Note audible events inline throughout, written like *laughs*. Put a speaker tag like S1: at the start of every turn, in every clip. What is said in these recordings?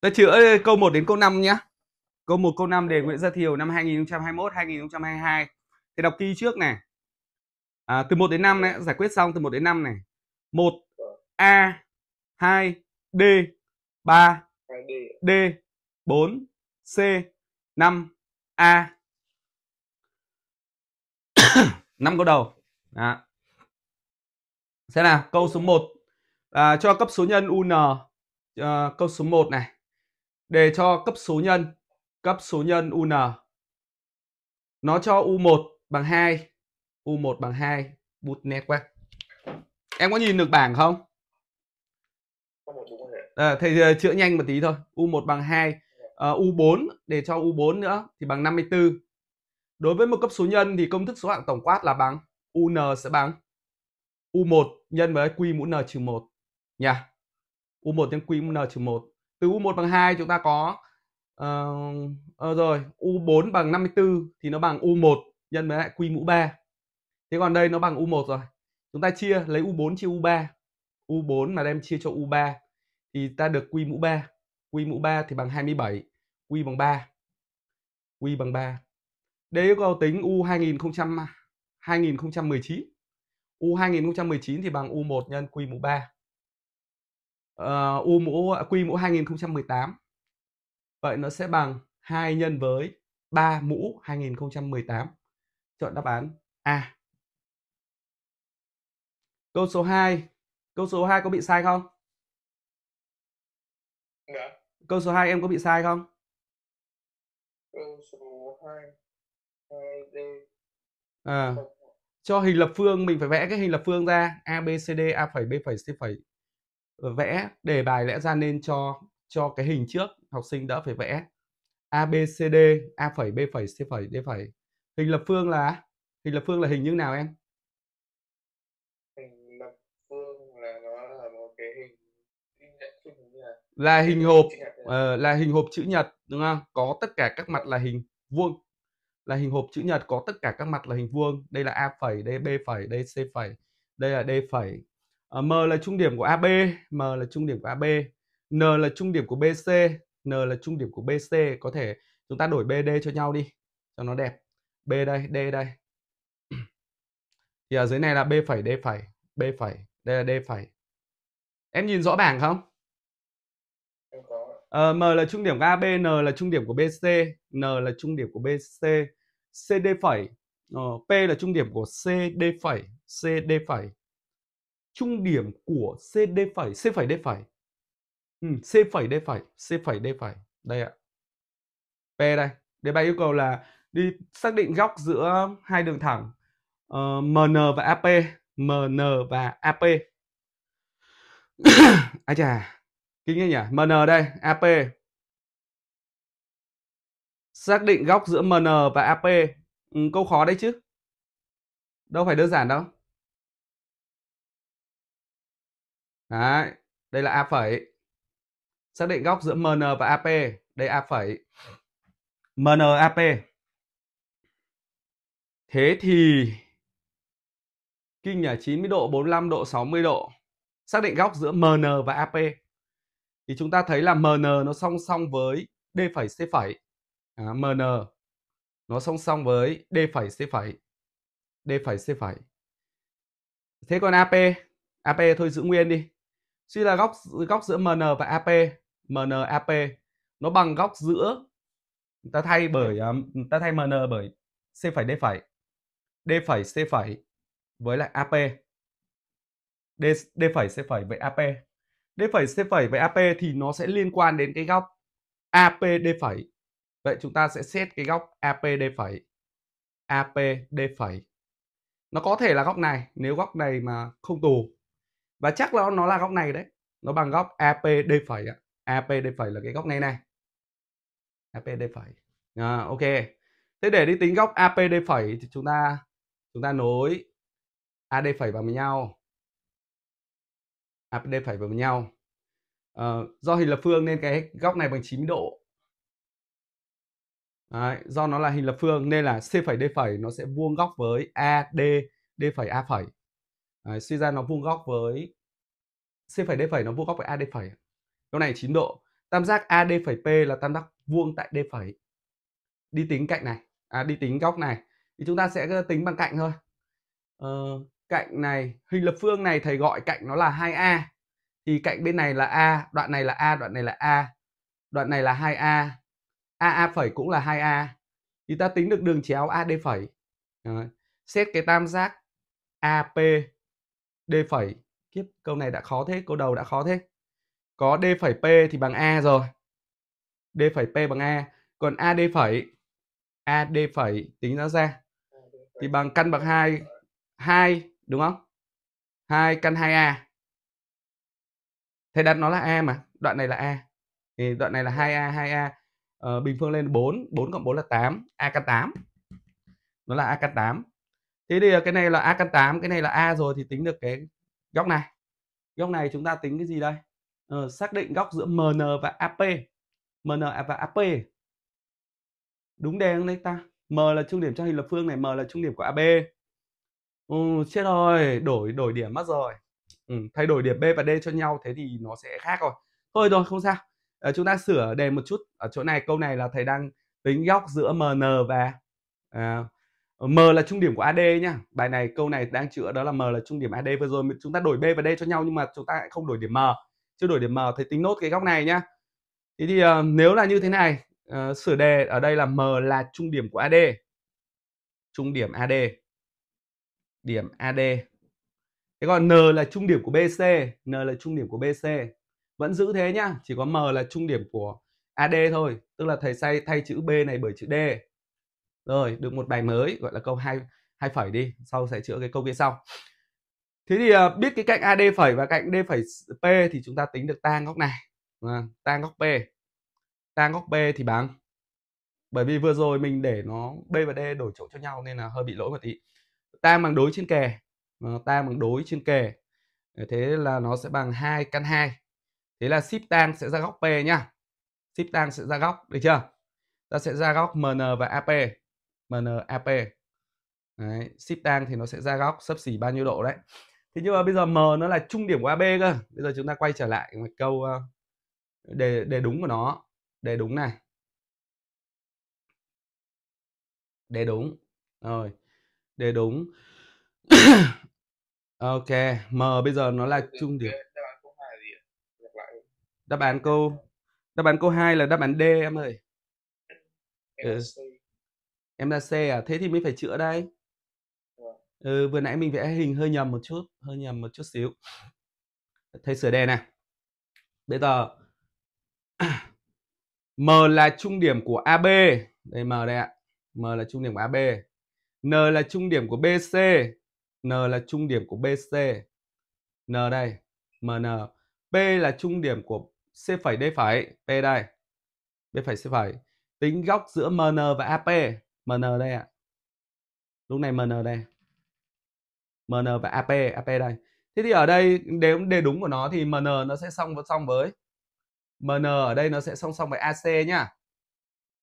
S1: ta chữa câu 1 đến câu 5 nhé câu 1 câu 5 đề Nguyễn Gia Thiều năm 2021 2022 thì đọc kỹ trước này à, từ 1 đến 5 này giải quyết xong từ 1 đến 5 này 1 A 2 D 3 D 4 C 5 A 5 *coughs* câu đầu Đó. Xem nào câu số 1 à, cho cấp số nhân UN à, ờ, câu số 1 này đề cho cấp số nhân cấp số nhân UN nó cho U1 bằng 2 U1 bằng 2 boot network em có nhìn được bảng không à, ờ, thầy ờ, chữa nhanh một tí thôi U1 bằng 2 à, U4 để cho U4 nữa thì bằng 54 đối với một cấp số nhân thì công thức số hạng tổng quát là bằng UN sẽ bằng U1 nhân với Q mũ N trừ 1 nha U1 nhân Q mũ N trừ 1 từ U1 bằng 2 chúng ta có uh, uh, rồi U4 bằng 54 thì nó bằng U1 nhân với lại quy mũ 3. Thế còn đây nó bằng U1 rồi. Chúng ta chia lấy U4 chia U3. U4 mà đem chia cho U3 thì ta được quy mũ 3. Quy mũ 3 thì bằng 27, quy bằng 3. Quy bằng 3. Đây yêu cầu tính U 2000, 2019. U 2019 thì bằng U1 nhân quy mũ 3. Ờ, U mũ à, Q mũ 2018 Vậy nó sẽ bằng 2 nhân với 3 mũ 2018 Chọn đáp án A Câu số 2 Câu số 2 có bị sai không? Đã. Dạ. Câu số 2 em có bị sai không?
S2: Câu số 2 2D
S1: à, Cho hình lập phương mình phải vẽ cái hình lập phương ra A, B, C, D, A, phẩy B, phẩy C, phẩy vẽ đề bài lẽ ra nên cho cho cái hình trước học sinh đã phải vẽ a b c d a phẩy b phẩy c phẩy d phẩy hình lập phương là hình lập phương là hình như nào em
S2: hình lập phương là nó là một cái hình
S1: là hình hộp ờ, là hình hộp chữ nhật đúng không có tất cả các mặt là hình vuông là hình hộp chữ nhật có tất cả các mặt là hình vuông đây là a phẩy đây b phẩy đây c phẩy đây là d phẩy Ờ, M là trung điểm của AB, M là trung điểm của AB, N là trung điểm của BC, N là trung điểm của BC, có thể chúng ta đổi BD cho nhau đi cho nó đẹp. B đây, D đây. Thì ở dưới này là B phẩy, D phẩy, B phẩy, đây là D phẩy. Em nhìn rõ bảng không? Ờ, M là trung điểm của AB, N là trung điểm của BC, N là trung điểm của BC, CD phẩy, ờ, P là trung điểm của CD phẩy, CD phẩy, trung điểm của CD phẩy, C phẩy D phẩy. Ừ, C phẩy D phẩy, C phẩy D phẩy. Đây ạ. P đây. Đề bài yêu cầu là đi xác định góc giữa hai đường thẳng uh, ờ, MN và AP, MN và AP. *coughs* ai chà, kinh nhỉ? MN đây, AP. Xác định góc giữa MN và AP. Ừ, câu khó đấy chứ. Đâu phải đơn giản đâu. Đấy, đây là A phẩy. Xác định góc giữa MN và AP, đây A phẩy. MN AP Thế thì kinh là 90 độ, 45 độ, 60 độ. Xác định góc giữa MN và AP. Thì chúng ta thấy là MN nó song song với D phẩy C phẩy. À, MN nó song song với D phẩy C phẩy. D phẩy C phẩy. Thế còn AP, AP thôi giữ nguyên đi. Suy là góc góc giữa MN và AP, MNAP nó bằng góc giữa ta thay bởi ta thay MN bởi C phẩy D phẩy. D phẩy C phẩy với lại AP. D D phẩy C phẩy với AP. D phẩy C phẩy với AP thì nó sẽ liên quan đến cái góc APD phẩy. Vậy chúng ta sẽ xét cái góc APD phẩy. APD phẩy. Nó có thể là góc này, nếu góc này mà không tù và chắc là nó là góc này đấy nó bằng góc APD phẩy ạ APD phẩy là cái góc này này APD phẩy à, ok thế để đi tính góc APD phẩy thì chúng ta chúng ta nối AD phẩy vào với nhau APD phẩy vào với nhau à, do hình lập phương nên cái góc này bằng 90 độ Đấy, do nó là hình lập phương nên là C phẩy D phẩy nó sẽ vuông góc với AD D phẩy A phẩy suy ra nó vuông góc với C phẩy D phẩy nó vuông góc với AD phẩy. Câu này 9 độ. Tam giác AD phẩy P là tam giác vuông tại D phẩy. Đi tính cạnh này, à đi tính góc này thì chúng ta sẽ ờ, tính bằng cạnh thôi. Ờ, cạnh này, hình lập phương này thầy gọi cạnh nó là 2A. Thì cạnh bên này là A, đoạn này là A, đoạn này là A. Đoạn này là 2A. AA phẩy cũng là 2A. Thì ta tính được đường chéo AD phẩy. Xét cái tam giác AP D phẩy Kiếp câu này đã khó thế, câu đầu đã khó thế. Có D phẩy P thì bằng A rồi. D phẩy P bằng A. Còn AD phẩy AD phẩy tính ra ra thì bằng căn bậc 2 2 đúng không? 2 căn 2A. Thầy đặt nó là A mà, đoạn này là A. Thì đoạn này là 2A 2A ờ, bình phương lên 4, 4 cộng 4 là 8, A căn 8. Nó là A căn 8. Thế thì cái này là A căn 8, cái này là A rồi thì tính được cái góc này góc này chúng ta tính cái gì đây ờ, xác định góc giữa MN và AP MN và AP đúng đề không đấy ta M là trung điểm trong hình lập phương này M là trung điểm của AB ừ, chết rồi đổi đổi điểm mất rồi ừ, thay đổi điểm B và D cho nhau thế thì nó sẽ khác rồi thôi rồi không sao à, chúng ta sửa đề một chút ở chỗ này câu này là thầy đang tính góc giữa MN và à, Ờ, M là trung điểm của AD nhá. Bài này câu này đang chữa đó là M là trung điểm AD vừa rồi chúng ta đổi B và D cho nhau nhưng mà chúng ta lại không đổi điểm M chưa đổi điểm M thì tính nốt cái góc này nhá Thế thì uh, nếu là như thế này uh, sửa đề ở đây là M là trung điểm của AD trung điểm AD điểm AD thế còn N là trung điểm của BC N là trung điểm của BC vẫn giữ thế nhá chỉ có M là trung điểm của AD thôi tức là thầy say thay chữ B này bởi chữ D rồi được một bài mới gọi là câu hai hai phẩy đi sau sẽ chữa cái câu kia sau thế thì uh, biết cái cạnh ad phẩy và cạnh d phẩy p thì chúng ta tính được tan góc này à, tan góc p tan góc p thì bằng bởi vì vừa rồi mình để nó b và d đổi chỗ cho nhau nên là hơi bị lỗi một tí tan bằng đối trên kề à, ờ, tan bằng đối trên kề ờ, thế là nó sẽ bằng hai căn hai thế là ship tan sẽ ra góc p nhá ship tan sẽ ra góc được chưa ta sẽ ra góc mn và ap MNAP đấy, ship down thì nó sẽ ra góc sấp xỉ bao nhiêu độ đấy thế nhưng mà bây giờ M nó là trung điểm của AB cơ bây giờ chúng ta quay trở lại một câu ờ, đề đề đúng của nó đề đúng này đề đúng rồi đề đúng *coughs* ok m bây giờ nó là trung điểm đáp án câu đáp án câu 2 là đáp án d em ơi ừ em là C à thế thì mới phải chữa đây vâng. ừ, vừa nãy mình vẽ hình hơi nhầm một chút hơi nhầm một chút xíu thầy sửa đề này bây giờ *clears throat* M là trung điểm của AB đây M đây ạ M là trung điểm của AB N là trung điểm của BC N là trung điểm của BC N đây MN P là trung điểm của C phẩy D phẩy P đây B phẩy C phẩy tính góc giữa MN và AP MN đây ạ. À. Lúc này MN đây. MN và AP, AP đây. Thế thì ở đây nếu đề đúng của nó thì MN nó sẽ song song với MN ở đây nó sẽ song song với AC nhá.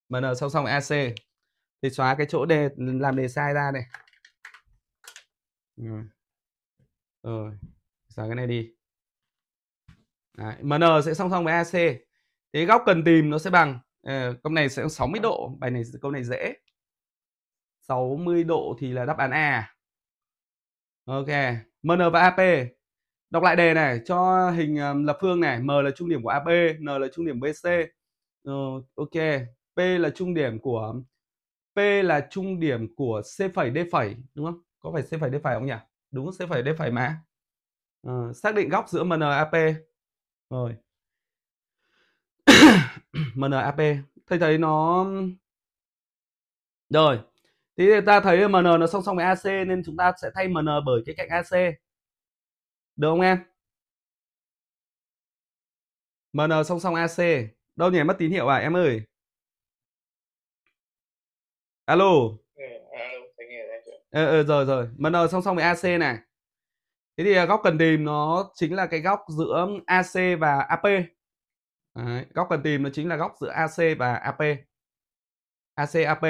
S1: MN song song với AC. Thì xóa cái chỗ đề làm đề sai ra này. Rồi. Rồi. Xóa cái này đi. Đấy, MN sẽ song song với AC. Thế góc cần tìm nó sẽ bằng à, câu này sẽ 60 độ, bài này câu này dễ. 60 độ thì là đáp án A ok MN và AP đọc lại đề này cho hình ờ, lập phương này M là trung điểm của AB N là trung điểm BC ừ, ờ, ok P là trung điểm của P là trung điểm của C phẩy D phẩy đúng không có phải C phẩy D phẩy không nhỉ đúng C phẩy D phẩy mà ừ, xác định góc giữa MN AP rồi *coughs* MN AP. thầy thấy nó rồi thì ta thấy MN nó song song với AC nên chúng ta sẽ thay MN bởi cái cạnh AC. Được không em? MN song song AC. Đâu nhỉ? Mất tín hiệu à em ơi. Alo. Ừ, ờ, ừ, rồi rồi. MN song song với AC này. Thế thì à, góc cần tìm nó chính là cái góc giữa AC và AP. Đấy, góc cần tìm nó chính là góc giữa AC và AP. AC AP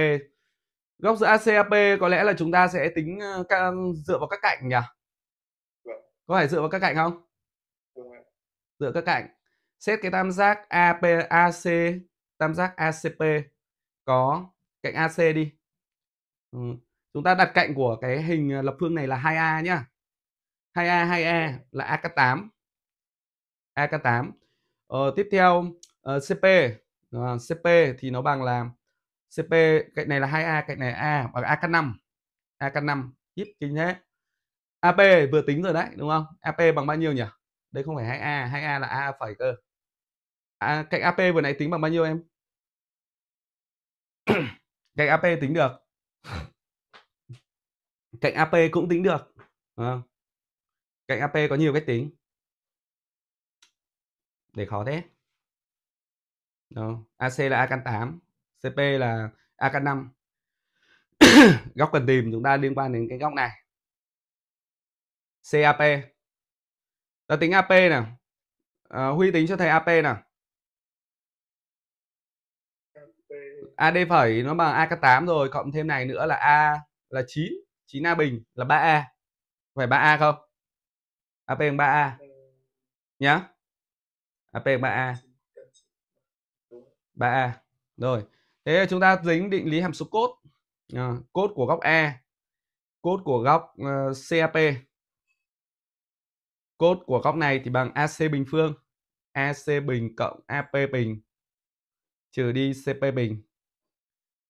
S1: góc giữa ACAP có lẽ là chúng ta sẽ tính ờ, dựa vào các cạnh nhỉ vâng. có phải dựa vào các cạnh không vâng. dựa các cạnh xét cái tam giác AP AC tam giác ACP có cạnh AC đi ừ. chúng ta đặt cạnh của cái hình ờ, lập phương này là 2A nhá 2A 2 e là AK8 AK8 ờ, tiếp theo uh, ờ, CP uh, CP thì nó bằng là CP cạnh này là 2A cạnh này là A và AK5 căn 5 giúp chính thế AP vừa tính rồi đấy đúng không AP bằng bao nhiêu nhỉ đây không phải 2A 2A là A phải cơ à, cạnh AP vừa nãy tính bằng bao nhiêu em *clears throat* cạnh AP tính được *laughs* cạnh AP cũng tính được à. cạnh AP có nhiều cách tính để khó thế Đó. AC là A căn 8 CP là AK5 *coughs* góc cần tìm chúng ta liên quan đến cái góc này CAP ta tính AP nè à, ờ, Huy tính cho thầy AP nè AD phẩy nó bằng AK8 rồi cộng thêm này nữa là A là 9 9A bình là 3A phải 3A không AP bằng 3A nhá AP bằng 3A 3A rồi thế chúng ta dính định lý hàm số cốt à, cốt của góc e cốt của góc uh, ờ, cap cốt của góc này thì bằng ac bình phương ac bình cộng ap bình trừ đi cp bình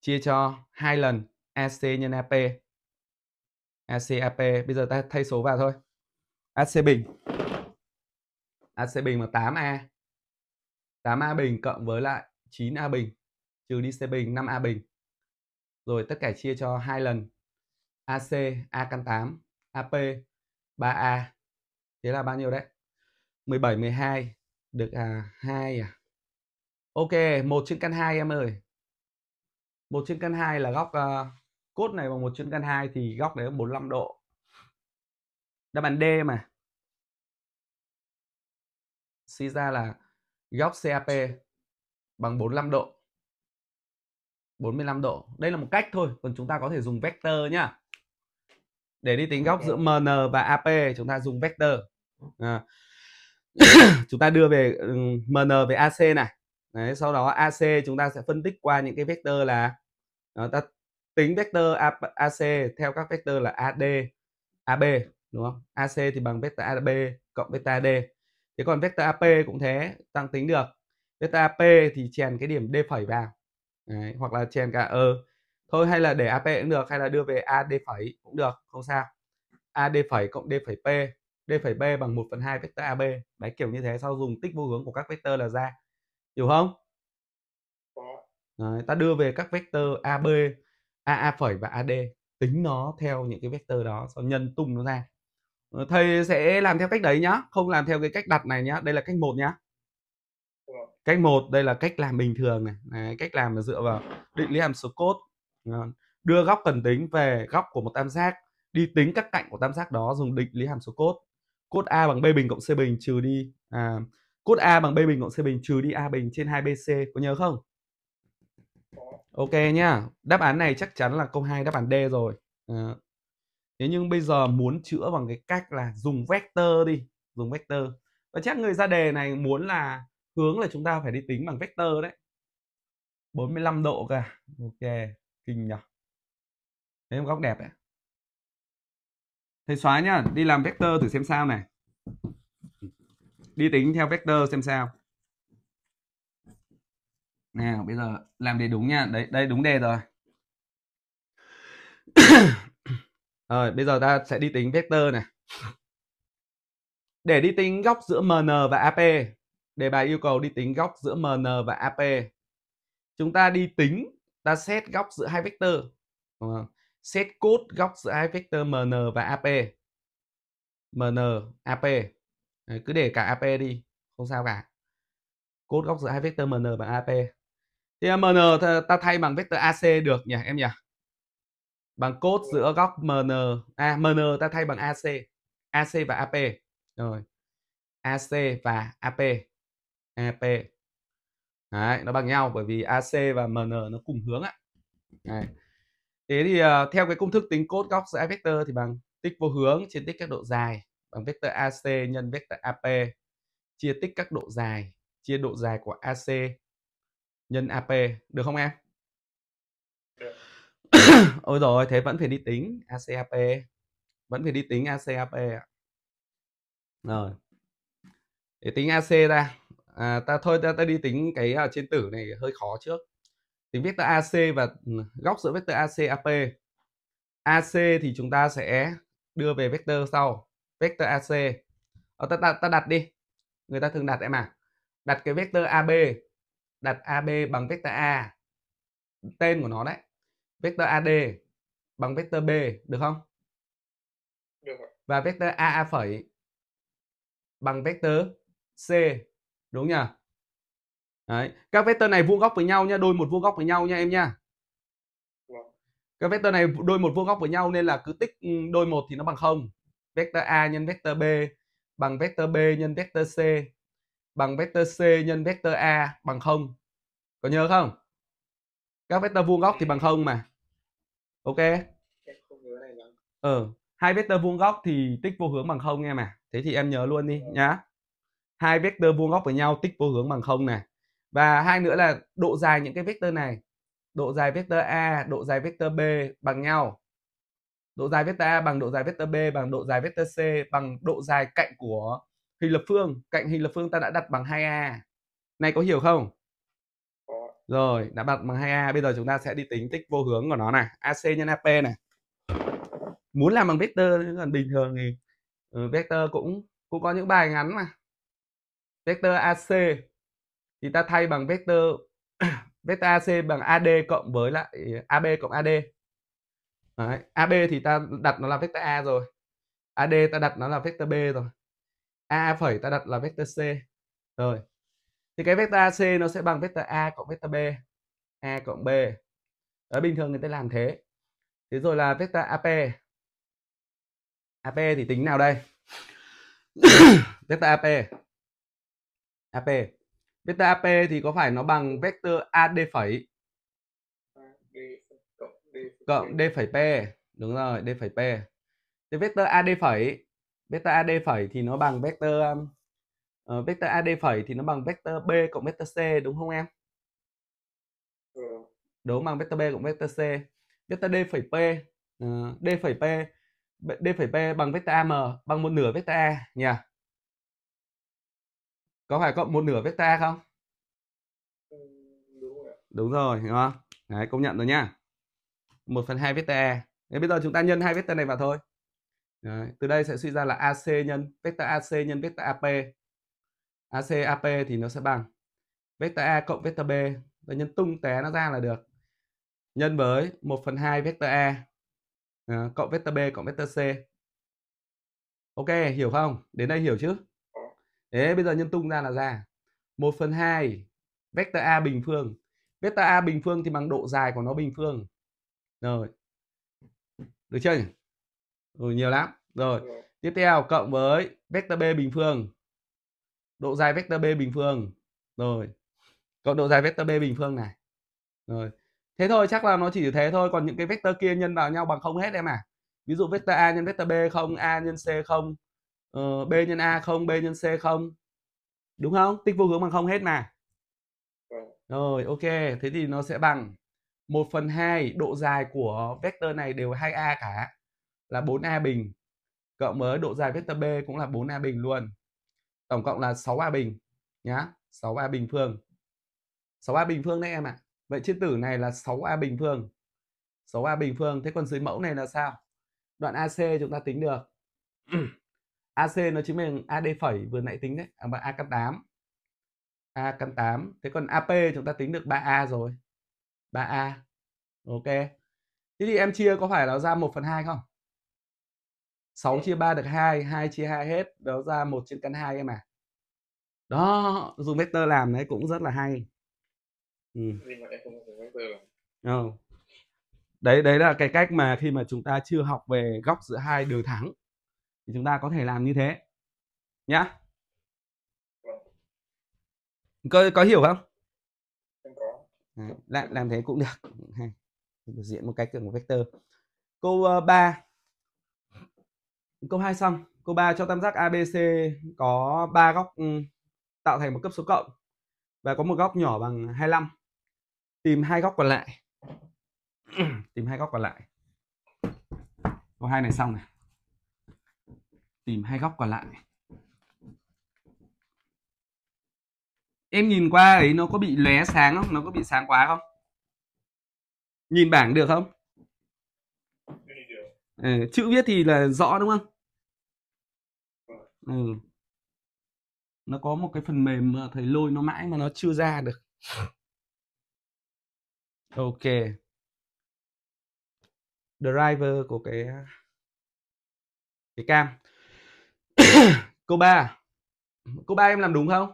S1: chia cho hai lần ac nhân ap ac ap bây giờ ta thay số vào thôi ac bình ac bình là 8a 8a bình cộng với lại 9a bình trừ đi C bình 5A bình. Rồi tất cả chia cho hai lần AC A căn 8 AP 3A. Thế là bao nhiêu đấy? 17 12 được à 2 à. Ok, 1 trên căn 2 em ơi. 1 trên căn 2 là góc uh, cốt này bằng 1 trên căn 2 thì góc đấy là 45 độ. Đáp án D mà. Suy ra là góc CAP bằng 45 độ. 45 độ. Đây là một cách thôi, còn chúng ta có thể dùng vector nhá. Để đi tính góc giữa MN và AP chúng ta dùng vector. À. *coughs* chúng ta đưa về ừ, MN về AC này. Đấy, sau đó AC chúng ta sẽ phân tích qua những cái vector là đó, ta tính vector AC theo các vector là AD, AB đúng không? AC thì bằng vector AB cộng vector AD. Thế còn vector AP cũng thế, tăng tính được. Vector AP thì chèn cái điểm D phẩy vào Đấy, hoặc là chèn cả ơ ờ. thôi hay là để AP cũng được hay là đưa về AD phẩy cũng được không sao AD phẩy cộng D phẩy P D phẩy B bằng 1 phần 2 vector AB đấy kiểu như thế sau dùng tích vô hướng của các vector là ra hiểu không đấy, ta đưa về các vector AB AA phẩy và AD tính nó theo những cái vector đó sau nhân tung nó ra ờ, thầy sẽ làm theo cách đấy nhá không làm theo cái cách đặt này nhá đây là cách một nhá cách một đây là cách làm bình thường này Đấy, cách làm là dựa vào định lý hàm số cốt đưa góc cần tính về góc của một tam giác đi tính các cạnh của tam giác đó dùng định lý hàm số cốt cốt a bằng b bình cộng c bình trừ đi à, cốt a bằng b bình cộng c bình trừ đi a bình trên 2bc có nhớ không ok nhá đáp án này chắc chắn là câu 2 đáp án d rồi à. thế nhưng bây giờ muốn chữa bằng cái cách là dùng vector đi dùng vector và chắc người ra đề này muốn là hướng là chúng ta phải đi tính bằng vector đấy 45 độ cả à? ok kinh nhỉ thấy một góc đẹp đấy thầy xóa nhá đi làm vector thử xem sao này đi tính theo vector xem sao nào bây giờ làm đề đúng nha đấy đây đúng đề rồi *coughs* rồi bây giờ ta sẽ đi tính vector này để đi tính góc giữa mn và ap Đề bài yêu cầu đi tính góc giữa MN và AP. Chúng ta đi tính, ta xét góc giữa hai vector. Đúng không? Xét cốt góc giữa hai vector MN và AP. MN, AP. Đấy, cứ để cả AP đi, không sao cả. Cốt góc giữa hai vector MN và AP. Thì MN ta thay bằng vector AC được nhỉ em nhỉ? Bằng cốt giữa góc MN, à MN ta thay bằng AC. AC và AP. Rồi. AC và AP. EP Đấy, nó bằng nhau bởi vì AC và MN nó cùng hướng ạ Đấy. Thế thì uh, theo cái công thức tính cốt góc giữa vector thì bằng tích vô hướng trên tích các độ dài bằng vector AC nhân vector AP chia tích các độ dài chia độ dài của AC nhân AP được không em? Được. *coughs* Ôi rồi thế vẫn phải đi tính ACAP vẫn phải đi tính ACAP ạ. Rồi. Để tính AC ra à, ta thôi ta, ta đi tính cái à, trên tử này hơi khó trước tính vector AC và ừ, góc giữa vector AC AP AC thì chúng ta sẽ đưa về vector sau vector AC à, ờ, ta, ta, ta đặt đi người ta thường đặt em à đặt cái vector AB đặt AB bằng vector A tên của nó đấy vector AD bằng vector B được không được. và vector AA phẩy bằng vector C đúng nhỉ Đấy. các vector này vuông góc với nhau nhá, đôi một vuông góc với nhau nha em nha vâng. các vector này đôi một vuông góc với nhau nên là cứ tích ừ, đôi một thì nó bằng không vector a nhân vector b bằng vector b nhân vector c bằng vector c nhân vector a bằng không có nhớ không các vector vuông góc thì bằng không mà ok ờ hai vector vuông góc thì tích vô hướng bằng không nghe mà, thế thì em nhớ luôn đi vâng. nhá hai vector vuông góc với nhau tích vô hướng bằng không này và hai nữa là độ dài những cái vector này độ dài vector a độ dài vector b bằng nhau độ dài vector a bằng độ dài vector b bằng độ dài vector c bằng độ dài cạnh của hình lập phương cạnh hình lập phương ta đã đặt bằng 2a này có hiểu không rồi đã đặt bằng 2a bây giờ chúng ta sẽ đi tính tích vô hướng của nó này ac nhân ap này muốn làm bằng vector còn bình thường thì ừ, vector cũng cũng có những bài ngắn mà vector AC thì ta thay bằng vector *coughs* vector AC bằng AD cộng với lại AB cộng AD Đấy. AB thì ta đặt nó là vector A rồi AD ta đặt nó là vector B rồi A phẩy ta đặt là vector C rồi thì cái vector AC nó sẽ bằng vector A cộng vector B A cộng B Đấy, bình thường người ta làm thế thế rồi là vector AP AP thì tính nào đây *coughs* vector AP AP. Vector AP thì có phải nó bằng vector AD phẩy
S2: cộng D phẩy
S1: P. Đúng rồi, D phẩy P. Thì vector AD phẩy vector AD phẩy thì nó bằng vector uh, vector AD phẩy thì nó bằng vector B cộng vector C đúng không em? Đúng bằng vector B cộng vector C. Vector D phẩy P uh, D phẩy P D phẩy P bằng vector AM bằng một nửa vector A nhỉ? Yeah có phải cộng một nửa vectơ không ừ, đúng rồi, đúng không đấy công nhận rồi nha Một phần hai vectơ e Thế bây giờ chúng ta nhân hai vectơ này vào thôi đấy, từ đây sẽ suy ra là AC nhân vectơ AC nhân vectơ AP AC AP thì nó sẽ bằng vectơ A cộng vectơ B và nhân tung té nó ra là được nhân với 1 phần hai vectơ A e, ờ, cộng vectơ B cộng vectơ C. Ok, hiểu không? Đến đây hiểu chứ? Thế bây giờ nhân tung ra là ra 1 phần 2 vector A bình phương vector A bình phương thì bằng độ dài của nó bình phương rồi được chưa nhỉ? rồi ừ, nhiều lắm rồi tiếp theo cộng với vector B bình phương độ dài vector B bình phương rồi cộng độ dài vector B bình phương này rồi thế thôi chắc là nó chỉ thế thôi còn những cái vector kia nhân vào nhau bằng không hết em à ví dụ vector a nhân vector b không a nhân c không uh, b nhân a không b nhân c không đúng không tích vô hướng bằng không hết mà vâng. rồi ok thế thì nó sẽ bằng 1 phần 2 độ dài của vector này đều 2a cả là 4a bình cộng với độ dài vector b cũng là 4a bình luôn tổng cộng là 6a bình nhá 6a bình phương 6a bình phương đấy em ạ à. vậy chiếc tử này là 6a bình phương 6a bình phương thế còn dưới mẫu này là sao đoạn AC chúng ta tính được *clears throat* AC nó chính mình AD phẩy vừa nãy tính đấy à, mà A căn 8 A căn 8 thế còn AP chúng ta tính được 3A rồi 3A ok thế thì em chia có phải nó ra 1 phần 2 không 6 chia 3 được 2 2 chia 2 hết đó ra 1 trên căn 2 em à đó dùng vector làm đấy cũng rất là hay Ừ. Ờ. đấy đấy là cái cách mà khi mà chúng ta chưa học về góc giữa hai đường thẳng thì chúng ta có thể làm như thế nhá có, có hiểu không Đấy, làm, thế cũng được diễn một cái kiểu một vector câu uh, ờ, 3 câu 2 xong câu 3 cho tam giác ABC có ba góc ừ, tạo thành một cấp số cộng và có một góc nhỏ bằng 25 tìm hai góc còn lại *clears throat* tìm hai góc còn lại câu hai này xong này tìm hai góc còn lại em nhìn qua ấy nó có bị lóe sáng không nó có bị sáng quá không nhìn bảng được không ừ, chữ viết thì là rõ đúng không ừ. nó có một cái phần mềm mà thầy lôi nó mãi mà nó chưa ra được ok driver của cái cái cam câu 3 câu 3 em làm đúng không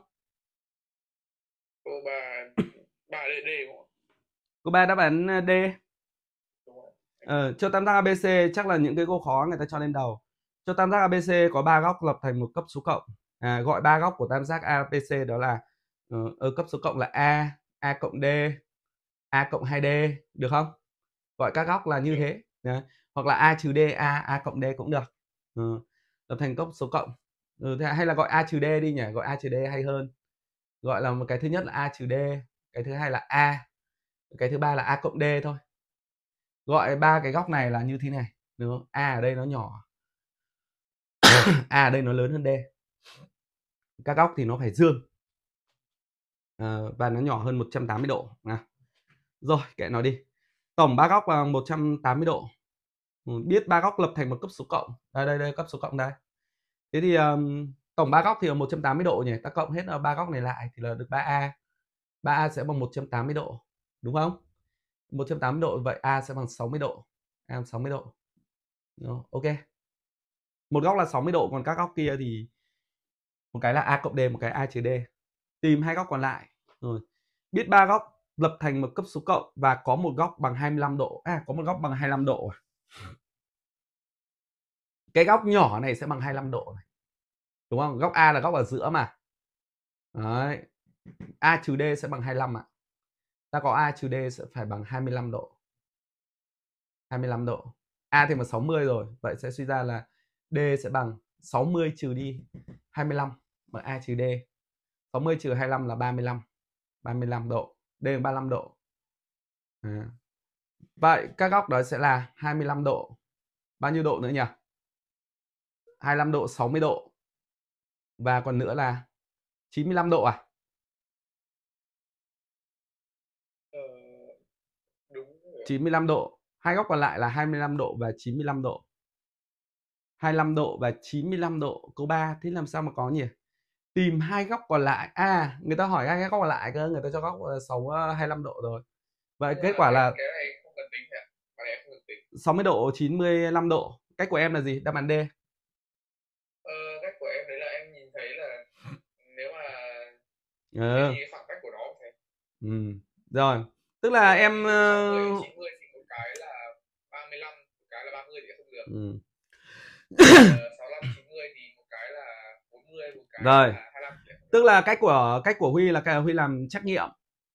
S2: câu 3 3 D, D
S1: câu 3 đáp án ờ, D ờ, cho tam giác ABC chắc là những cái câu khó người ta cho lên đầu cho tam giác ABC có ba góc lập thành một cấp số cộng à, gọi ba góc của tam giác ABC đó là ờ, ở cấp số cộng là A A cộng D A cộng 2D được không gọi các góc là như thế Đấy. hoặc là A trừ D A A cộng D cũng được ừ tập thành cốc số cộng ừ, thế à, hay là gọi a trừ d đi nhỉ gọi a trừ d hay hơn gọi là một cái thứ nhất là a trừ d cái thứ hai là a cái thứ ba là a cộng d thôi gọi ba cái góc này là như thế này đúng không? a ở đây nó nhỏ *coughs* a ở đây nó lớn hơn d các góc thì nó phải dương à, và nó nhỏ hơn 180 độ à. rồi kệ nó đi tổng ba góc là 180 độ Ừ, biết ba góc lập thành một cấp số cộng đây đây đây cấp số cộng đây thế thì um, tổng ba góc thì là 180 độ nhỉ ta cộng hết ờ, ba góc này lại thì là được 3a 3a sẽ bằng 180 độ đúng không 180 độ vậy a sẽ bằng 60 độ a bằng 60 độ Đó, ok một góc là 60 độ còn các góc kia thì một cái là a cộng d một cái a trừ d tìm hai góc còn lại rồi biết ba góc lập thành một cấp số cộng và có một góc bằng 25 độ à có một góc bằng 25 độ à? cái góc nhỏ này sẽ bằng 25 độ này đúng không góc A là góc ở giữa mà Đấy. A trừ D sẽ bằng 25 ạ ta có A trừ D sẽ phải bằng 25 độ 25 độ A thì mà 60 rồi vậy sẽ suy ra là D sẽ bằng 60 trừ đi 25 bằng A trừ D 60 trừ 25 là 35 35 độ D là 35 độ à. Vậy các góc đó sẽ là 25 độ Bao nhiêu độ nữa nhỉ? 25 độ, 60 độ. Và còn nữa là 95 độ à?
S2: Ờ, đúng rồi. 95
S1: độ. Hai góc còn lại là 25 độ và 95 độ. 25 độ và 95 độ câu 3 thế làm sao mà có nhỉ? Tìm hai góc còn lại. À, người ta hỏi hai góc còn lại cơ, người ta cho góc 6 ờ, 25 ờ, độ rồi. Vậy kết quả là cái
S2: này không cần tính hả?
S1: 60 độ, 95 độ. Cách của em là gì? Đáp án D. ừ. Ờ. Thì
S2: khoảng cách của nó thế
S1: ừ. rồi tức là em 90, 90 ờ,
S2: thì một cái là 35 một cái là 30 thì không được
S1: ừ. ờ,
S2: 65 90 thì một cái là
S1: 40 một cái rồi. là 25 tức là cách của cách của Huy là cái Huy làm trắc nghiệm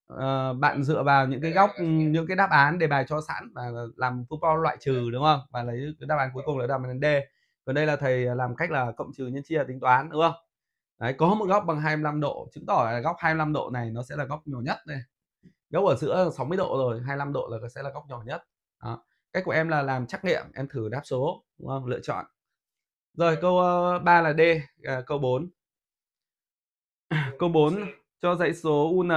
S1: Ờ, bạn dựa vào những cái góc những cái đáp án đề bài cho sẵn và làm football loại trừ dạ. đúng không và lấy cái đáp án cuối dạ. cùng là đáp án D còn đây là thầy làm cách là cộng trừ nhân chia tính toán đúng không đấy có một góc bằng 25 độ chứng tỏ là góc 25 độ này nó sẽ là góc nhỏ nhất đây góc ở giữa 60 độ rồi 25 độ là sẽ là góc nhỏ nhất đó. cách của em là làm trắc nghiệm em thử đáp số đúng không lựa chọn rồi câu uh, ờ, 3 là D à, câu 4 câu 4 cho dãy số UN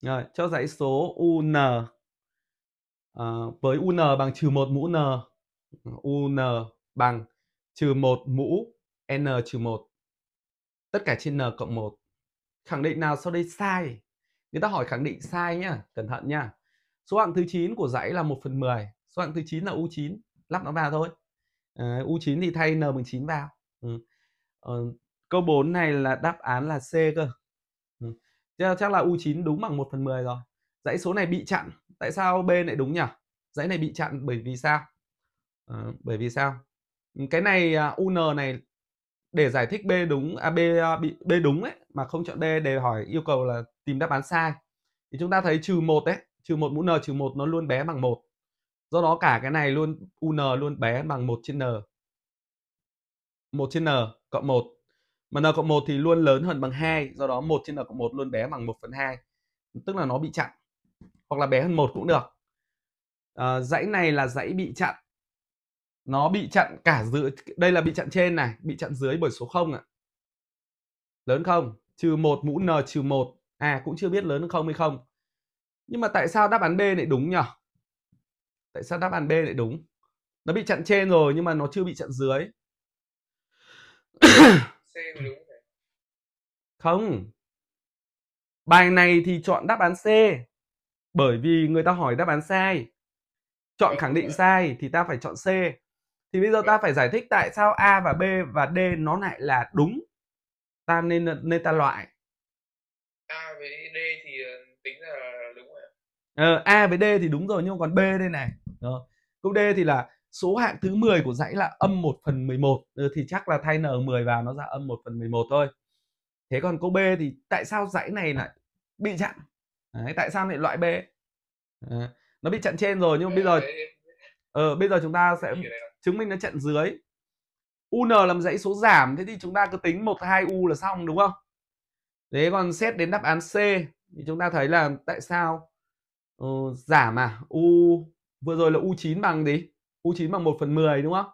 S1: rồi cho dãy số UN à, ờ, với UN bằng trừ 1 mũ N UN bằng trừ 1 mũ n trừ 1 tất cả trên n cộng 1 khẳng định nào sau đây sai người ta hỏi khẳng định sai nhá cẩn thận nhá số hạng thứ 9 của dãy là 1 phần 10 số hạng thứ 9 là u9 lắp nó vào thôi à, u9 thì thay n bằng 9 vào ừ. ừ. câu 4 này là đáp án là c cơ ừ. chắc là u9 đúng bằng 1 phần 10 rồi dãy số này bị chặn tại sao b lại đúng nhỉ dãy này bị chặn bởi vì sao à, bởi vì sao cái này uh, à, un này để giải thích B đúng à B à, bị B đúng ấy mà không chọn D để hỏi yêu cầu là tìm đáp án sai thì chúng ta thấy trừ một đấy trừ một mũ n trừ một nó luôn bé bằng một do đó cả cái này luôn un luôn bé bằng một trên n một trên n cộng một mà n cộng một thì luôn lớn hơn bằng hai do đó một trên n cộng một luôn bé bằng một phần hai tức là nó bị chặn hoặc là bé hơn một cũng được à, dãy này là dãy bị chặn nó bị chặn cả dưới đây là bị chặn trên này bị chặn dưới bởi số 0 ạ à. lớn không trừ một mũ n trừ một à cũng chưa biết lớn không hay không nhưng mà tại sao đáp án b lại đúng nhỉ tại sao đáp án b lại đúng nó bị chặn trên rồi nhưng mà nó chưa bị chặn dưới không bài này thì chọn đáp án c bởi vì người ta hỏi đáp án sai chọn khẳng định sai thì ta phải chọn c thì bây giờ dạ. ta phải giải thích tại sao a và b và d nó lại là đúng ta nên nên ta loại
S2: a với d thì ờ, tính là đúng rồi
S1: ờ, a với d thì đúng rồi nhưng còn b đây này ờ. câu d thì là số hạng thứ 10 của dãy là âm 1 phần 11 ừ, ờ, thì chắc là thay n10 vào nó ra âm 1 phần 11 thôi thế còn câu b thì tại sao dãy này lại bị chặn Đấy, tại sao lại loại b à, nó bị chặn trên rồi nhưng mà bây giờ ờ, bây giờ chúng ta sẽ chứng minh nó trận dưới un làm dãy số giảm thế thì chúng ta cứ tính một hai u là xong đúng không thế còn xét đến đáp án c thì chúng ta thấy là tại sao ừ, giảm à u vừa rồi là u 9 bằng gì u 9 bằng 1 phần 10 đúng không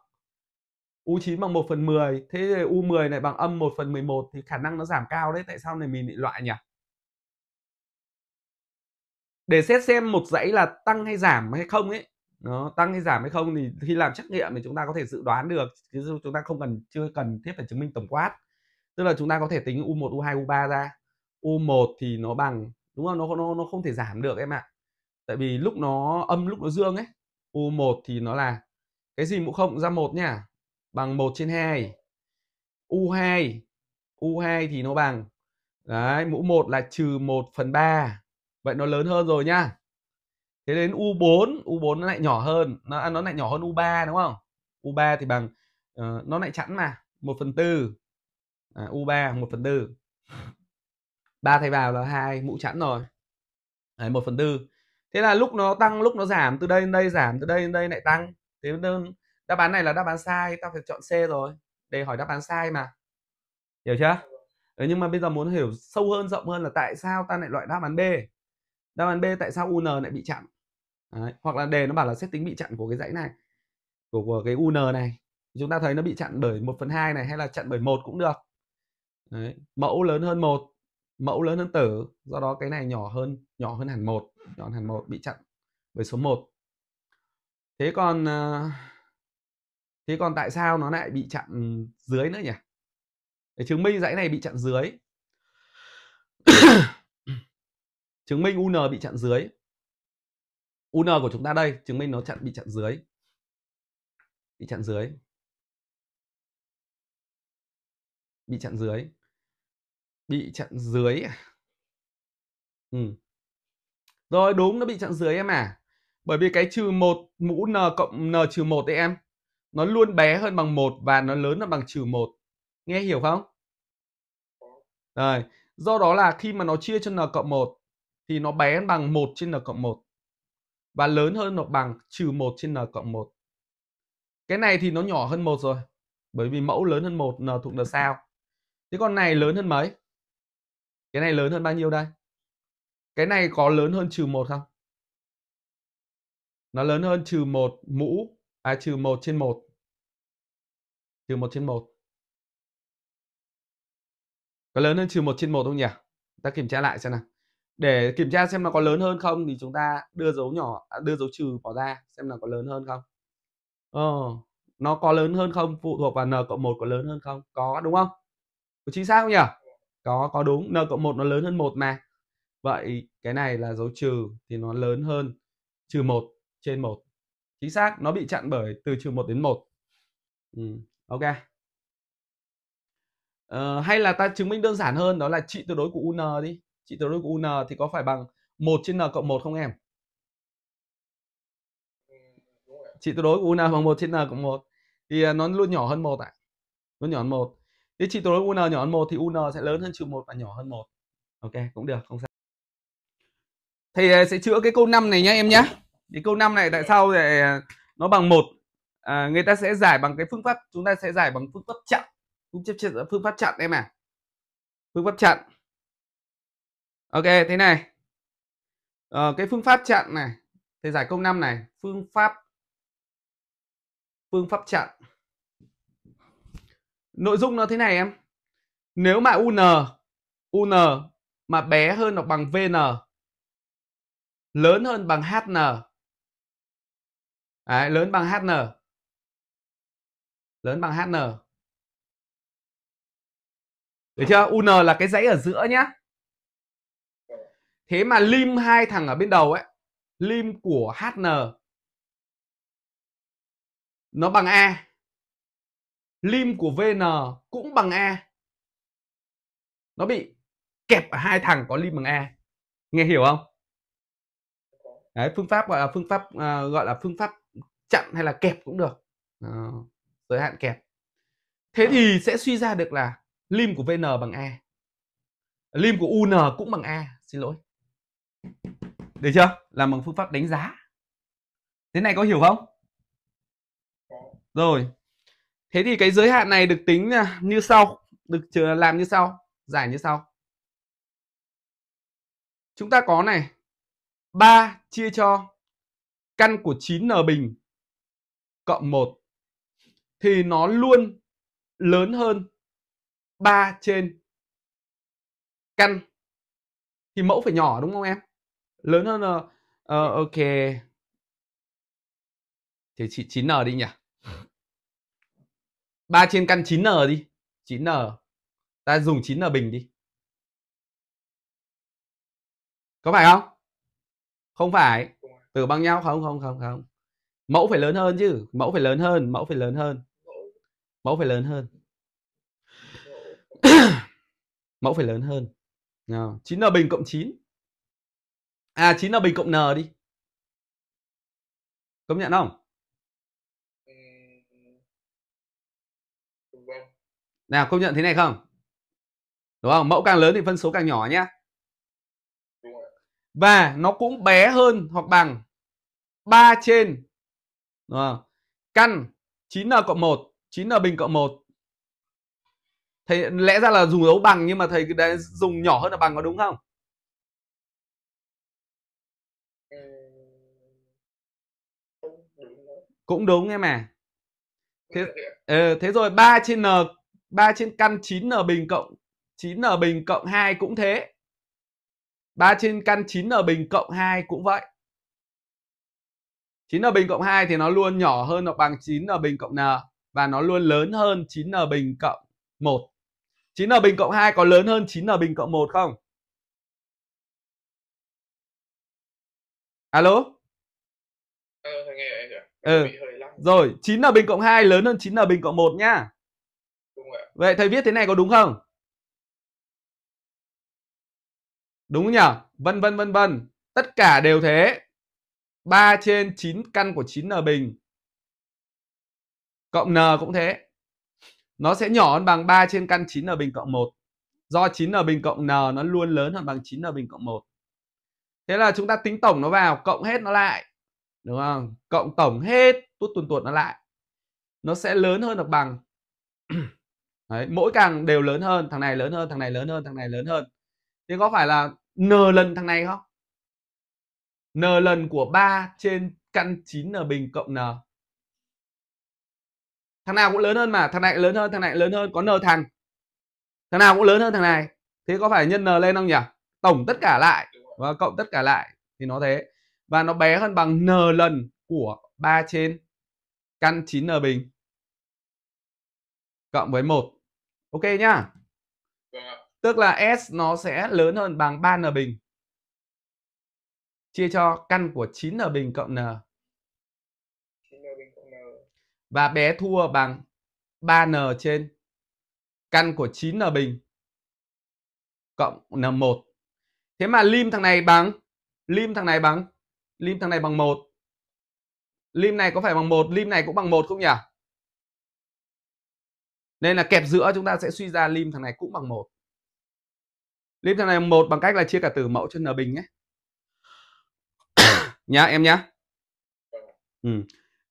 S1: u 9 bằng 1 phần 10 thế u 10 này bằng âm 1 phần 11 thì khả năng nó giảm cao đấy tại sao này mình bị loại nhỉ để xét xem một dãy là tăng hay giảm hay không ấy nó tăng hay giảm hay không thì khi làm trắc nghiệm thì chúng ta có thể dự đoán được chứ chúng ta không cần chưa cần thiết phải chứng minh tổng quát tức là chúng ta có thể tính u1 u2 u3 ra u1 thì nó bằng đúng không nó nó nó không thể giảm được em ạ tại vì lúc nó âm lúc nó dương ấy u1 thì nó là cái gì mũ không ra một nha bằng 1 trên 2 u2 u2 thì nó bằng đấy mũ 1 là trừ 1 phần 3 vậy nó lớn hơn rồi nhá thế đến U4 U4 nó lại nhỏ hơn nó à, nó lại nhỏ hơn U3 đúng không U3 thì bằng uh, nó lại chẵn mà 1 phần tư à, U3 1 phần tư ba thay vào là hai mũ chẵn rồi Đấy, 1 phần tư thế là lúc nó tăng lúc nó giảm từ đây đến đây giảm từ đây đến đây lại tăng thế nên đáp án này là đáp án sai ta phải chọn C rồi để hỏi đáp án sai mà hiểu chưa Đấy, ờ, nhưng mà bây giờ muốn hiểu sâu hơn rộng hơn là tại sao ta lại loại đáp án B đáp án B tại sao UN lại bị chặn Đấy. hoặc là đề nó bảo là xét tính bị chặn của cái dãy này của, của cái un này chúng ta thấy nó bị chặn bởi 1 phần 2 này hay là chặn bởi một cũng được Đấy. mẫu lớn hơn một mẫu lớn hơn tử do đó cái này nhỏ hơn nhỏ hơn hẳn một nhỏ hơn hẳn một bị chặn bởi số 1 thế còn à, thế còn tại sao nó lại bị chặn dưới nữa nhỉ để chứng minh dãy này bị chặn dưới *coughs* chứng minh un bị chặn dưới un của chúng ta đây chứng minh nó chặn bị chặn dưới bị chặn dưới bị chặn dưới bị chặn dưới à? ừ. rồi đúng nó bị chặn dưới em à bởi vì cái trừ một mũ n cộng n trừ một đấy em nó luôn bé hơn bằng một và nó lớn hơn bằng trừ một nghe hiểu không rồi do đó là khi mà nó chia cho n cộng một thì nó bé hơn bằng một trên n cộng một và lớn hơn hoặc bằng trừ 1 trên n cộng 1. Cái này thì nó nhỏ hơn 1 rồi. Bởi vì mẫu lớn hơn 1 n thuộc n sao. Thế con này lớn hơn mấy? Cái này lớn hơn bao nhiêu đây? Cái này có lớn hơn trừ 1 không? Nó lớn hơn trừ 1 mũ à trừ 1 trên 1. Trừ 1 trên 1. Có lớn hơn trừ 1 trên 1 không nhỉ? Ta kiểm tra lại xem nào để kiểm tra xem nó có lớn hơn không thì chúng ta đưa dấu nhỏ à, đưa dấu trừ bỏ ra xem là có lớn hơn không ờ, nó có lớn hơn không phụ thuộc vào n cộng một có lớn hơn không có đúng không có chính xác không nhỉ có có đúng n cộng một nó lớn hơn một mà vậy cái này là dấu trừ thì nó lớn hơn trừ một trên một chính xác nó bị chặn bởi từ trừ một đến một ừ, ok Uh, hay là ta chứng minh đơn giản hơn đó là trị tuyệt đối của UN đi trị tuyệt đối của n thì có phải bằng 1 trên n cộng 1 không em? Trị tuyệt đối của n bằng 1 trên n cộng 1 thì à, nó luôn nhỏ hơn 1 ạ. À? Luôn nhỏ hơn 1. Thế trị tuyệt đối của n nhỏ hơn 1 thì n sẽ lớn hơn trừ 1 và nhỏ hơn 1. Ok, cũng được, không sao. Thầy à, sẽ chữa cái câu 5 này nhá em nhá. Thì câu 5 này tại sao lại à, nó bằng 1? À, người ta sẽ giải bằng cái phương pháp chúng ta sẽ giải bằng phương pháp chặn. Phương pháp chặn, phương pháp chặn em à. Phương pháp chặn ok thế này ờ, cái phương pháp chặn này thầy giải câu 5 này phương pháp phương pháp chặn nội dung nó thế này em nếu mà un un mà bé hơn hoặc bằng vn lớn hơn bằng hn
S2: Đấy, lớn bằng hn lớn bằng hn
S1: được chưa un là cái dãy ở giữa nhá thế mà lim hai thằng ở bên đầu ấy lim của hn nó bằng a lim của vn cũng bằng a nó bị kẹp ở hai thằng có lim bằng a nghe hiểu không Đấy, phương pháp gọi là phương pháp uh, gọi là phương pháp chặn hay là kẹp cũng được uh, giới hạn kẹp thế thì sẽ suy ra được là lim của vn bằng a lim của un cũng bằng a xin lỗi được chưa làm bằng phương pháp đánh giá thế này có hiểu không rồi thế thì cái giới hạn này được tính như sau được làm như sau giải như sau chúng ta có này 3 chia cho căn của 9n bình cộng 1 thì nó luôn lớn hơn 3 trên căn thì mẫu phải nhỏ đúng không em? lớn hơn n ờ uh, ok thế chị 9n đi nhỉ *laughs* ba trên căn 9n đi 9n ta dùng 9n bình đi có phải không không phải từ bằng nhau không không không không mẫu phải lớn hơn chứ mẫu phải lớn hơn mẫu phải lớn hơn mẫu phải lớn hơn mẫu phải lớn hơn *coughs* chín n bình cộng chín à 9 là bình cộng n đi công nhận không ừ. nào công nhận thế này không đúng không mẫu càng lớn thì phân số càng nhỏ nhé và nó cũng bé hơn hoặc bằng 3 trên đúng không? căn 9n cộng 1 9n bình cộng 1 thầy lẽ ra là dùng dấu bằng nhưng mà thầy đã dùng nhỏ hơn là bằng có đúng không cũng đúng em à thế ừ, thế rồi 3 ờ, trên n 3 trên căn 9n bình cộng 9n bình cộng 2 cũng thế 3 trên căn 9n bình cộng 2 cũng vậy 9n bình cộng 2 thì nó luôn nhỏ hơn hoặc bằng 9n bình cộng n và nó luôn lớn hơn 9n bình cộng 1 9n bình cộng 2 có lớn hơn 9n bình cộng 1 không? Alo?
S2: Ờ, nghe,
S1: ừ. rồi 9n bình cộng 2 lớn hơn 9n bình cộng 1 nhá đúng rồi. vậy thầy viết thế này có đúng không đúng nhỉ vân vân vân vân tất cả đều thế 3 trên 9 căn của 9n bình cộng n cũng thế nó sẽ nhỏ hơn bằng 3 trên căn 9n bình cộng 1 do 9n bình cộng n nó luôn lớn hơn bằng 9n bình cộng 1 thế là chúng ta tính tổng nó vào cộng hết nó lại đúng không cộng tổng hết tuốt tuột tuột nó lại nó sẽ lớn hơn hoặc bằng *clears throat* Đấy, mỗi càng đều lớn hơn thằng này lớn hơn thằng này lớn hơn thằng này lớn hơn thì có phải là n lần thằng này không n lần của 3 trên căn 9 n bình cộng n thằng nào cũng lớn hơn mà thằng này lớn hơn thằng này lớn hơn có n thằng thằng nào cũng lớn hơn thằng này thế có phải nhân n lên không nhỉ tổng tất cả lại và cộng tất cả lại thì nó thế và nó bé hơn bằng n lần của 3 trên căn 9n bình cộng với 1. Ok nhá. Vâng Tức là S nó sẽ lớn hơn bằng 3n bình chia cho căn của 9n bình cộng n. Và bé thua bằng 3n trên căn của 9n bình cộng n1. Thế mà lim thằng này bằng lim thằng này bằng lim thằng này bằng một lim này có phải bằng một lim này cũng bằng một không nhỉ nên là kẹp giữa chúng ta sẽ suy ra lim thằng này cũng bằng một lim thằng này bằng một bằng cách là chia cả tử mẫu cho n bình nhé *coughs* nhá em nhá ừ.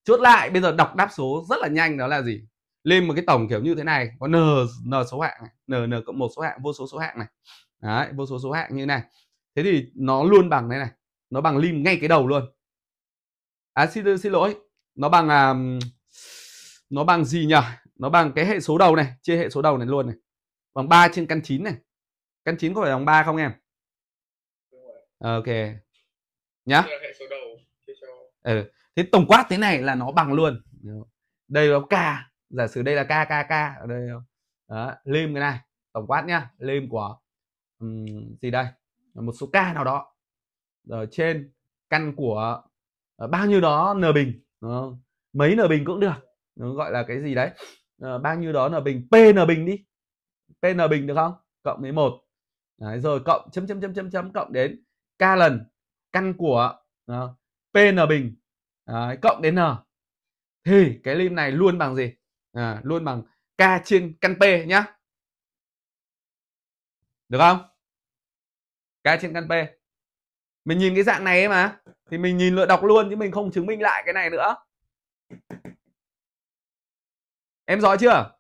S1: chốt lại bây giờ đọc đáp số rất là nhanh đó là gì lim một cái tổng kiểu như thế này có n n số hạng này. n n cộng một số hạng vô số số hạng này đấy vô số số hạng như này thế thì nó luôn bằng thế này nó bằng lim ngay cái đầu luôn à xin xin lỗi nó bằng à, nó bằng gì nhỉ nó bằng cái hệ số đầu này chia hệ số đầu này luôn này bằng 3 trên căn 9 này căn 9 có phải bằng 3 không em ok nhá ừ. thế tổng quát thế này là nó bằng luôn đây là k giả sử đây là k k k ở đây đó, lim cái này tổng quát nhá lim của um, gì đây một số k nào đó ở ờ, trên căn của ờ, bao nhiêu đó n bình uh, mấy n bình cũng được nó gọi là cái gì đấy uh, bao nhiêu đó n bình p n bình đi p n bình được không cộng với một đấy, rồi cộng chấm chấm chấm chấm chấm cộng đến k lần căn của p n bình đấy, cộng đến n thì cái lim này luôn bằng gì à, luôn bằng k trên căn p nhá được không k trên căn p mình nhìn cái dạng này ấy mà thì mình nhìn lựa đọc luôn chứ mình không chứng minh lại cái này nữa em rõ chưa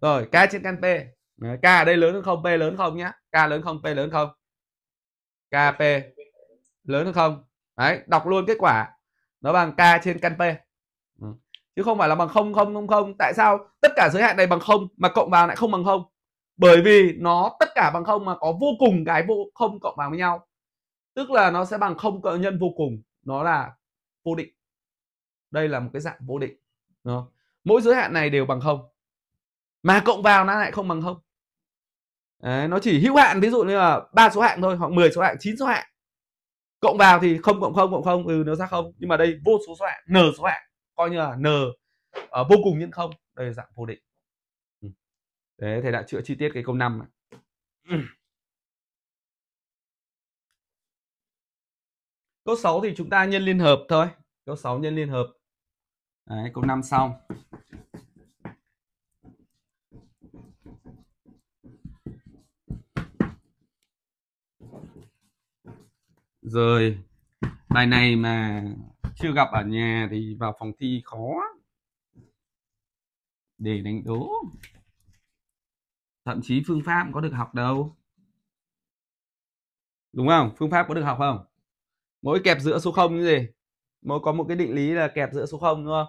S1: rồi k trên căn p k ở đây lớn hơn không p lớn không nhá k lớn không p lớn không kp lớn hơn không đấy đọc luôn kết quả nó bằng k trên căn p ừ. chứ không phải là bằng không không không không tại sao tất cả giới hạn này bằng không mà cộng vào lại không bằng không bởi vì nó tất cả bằng không mà có vô cùng cái vô không cộng vào với nhau tức là nó sẽ bằng không cợ nhân vô cùng nó là vô định đây là một cái dạng vô định nó mỗi giới hạn này đều bằng không mà cộng vào nó lại không bằng không Đấy, nó chỉ hữu hạn ví dụ như là ba số hạng thôi hoặc 10 số hạng 9 số hạng cộng vào thì không cộng không cộng không ừ, nó ra không nhưng mà đây vô số số hạng n số hạng coi như là n uh, vô cùng nhân không đây là dạng vô định ừ. đấy thầy đã chữa chi tiết cái câu 5 này. Câu 6 thì chúng ta nhân liên hợp thôi. Câu 6 nhân liên hợp. Đấy, câu 5 xong. Rồi, bài này mà chưa gặp ở nhà thì vào phòng thi khó để đánh đố. Thậm chí phương pháp có được học đâu. Đúng không? Phương pháp có được học không? mỗi kẹp giữa số 0 như gì mỗi có một cái định lý là kẹp giữa số 0 đúng không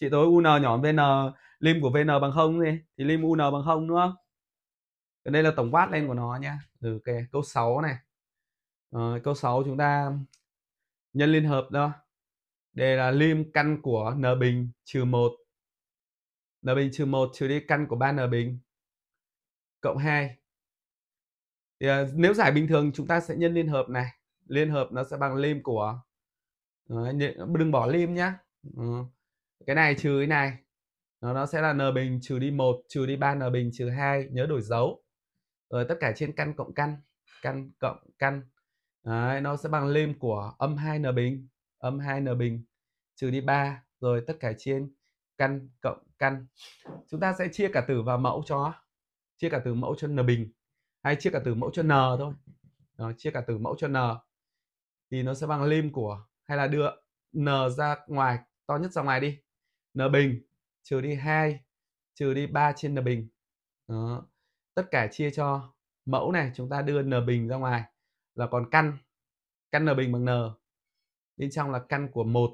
S1: chị tối un nhỏ vn lim của vn bằng không gì thì lim un bằng không đúng không đây là tổng quát lên của nó nhá ừ, ok câu 6 này ờ, câu 6 chúng ta nhân liên hợp đó đây là lim căn của n bình trừ 1 n bình trừ 1 trừ đi căn của 3n bình cộng 2 thì, à, nếu giải bình thường chúng ta sẽ nhân liên hợp này liên hợp nó sẽ bằng lim của Đấy, đừng bỏ lim nhá ừ. cái này trừ cái này nó, nó sẽ là n bình trừ đi 1 trừ đi 3 n bình trừ 2 nhớ đổi dấu rồi tất cả trên căn cộng căn căn cộng căn Đấy, nó sẽ bằng lim của âm 2 n bình âm 2 n bình trừ đi 3 rồi tất cả trên căn cộng căn chúng ta sẽ chia cả tử và mẫu cho chia cả từ mẫu cho n bình hay chia cả từ mẫu cho n thôi Đó, chia cả từ mẫu cho n thì nó sẽ bằng lim của hay là đưa n ra ngoài to nhất ra ngoài đi n bình trừ đi 2 trừ đi 3 trên n bình đó. tất cả chia cho mẫu này chúng ta đưa n bình ra ngoài là còn căn căn n bình bằng n bên trong là căn của 1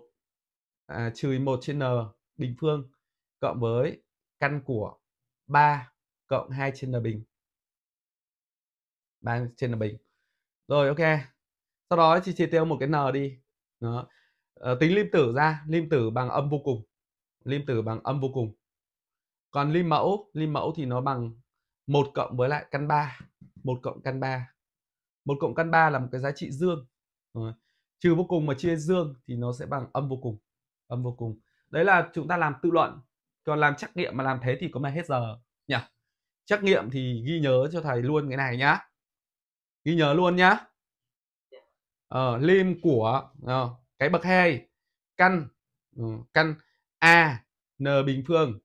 S1: à, trừ 1 trên n bình phương cộng với căn của 3 cộng 2 trên n bình 3 trên n bình rồi ok sau đó thì chia tiêu một cái n đi đó. Ờ, tính lim tử ra lim tử bằng âm vô cùng lim tử bằng âm vô cùng còn lim mẫu lim mẫu thì nó bằng một cộng với lại căn 3 một cộng căn 3 một cộng căn 3 là một cái giá trị dương Rồi. trừ vô cùng mà chia dương thì nó sẽ bằng âm vô cùng âm vô cùng đấy là chúng ta làm tự luận còn làm trắc nghiệm mà làm thế thì có mà hết giờ nhỉ trắc nghiệm thì ghi nhớ cho thầy luôn cái này nhá ghi nhớ luôn nhá uh, ờ, lim của uh, cái bậc 2 căn uh, căn a n bình phương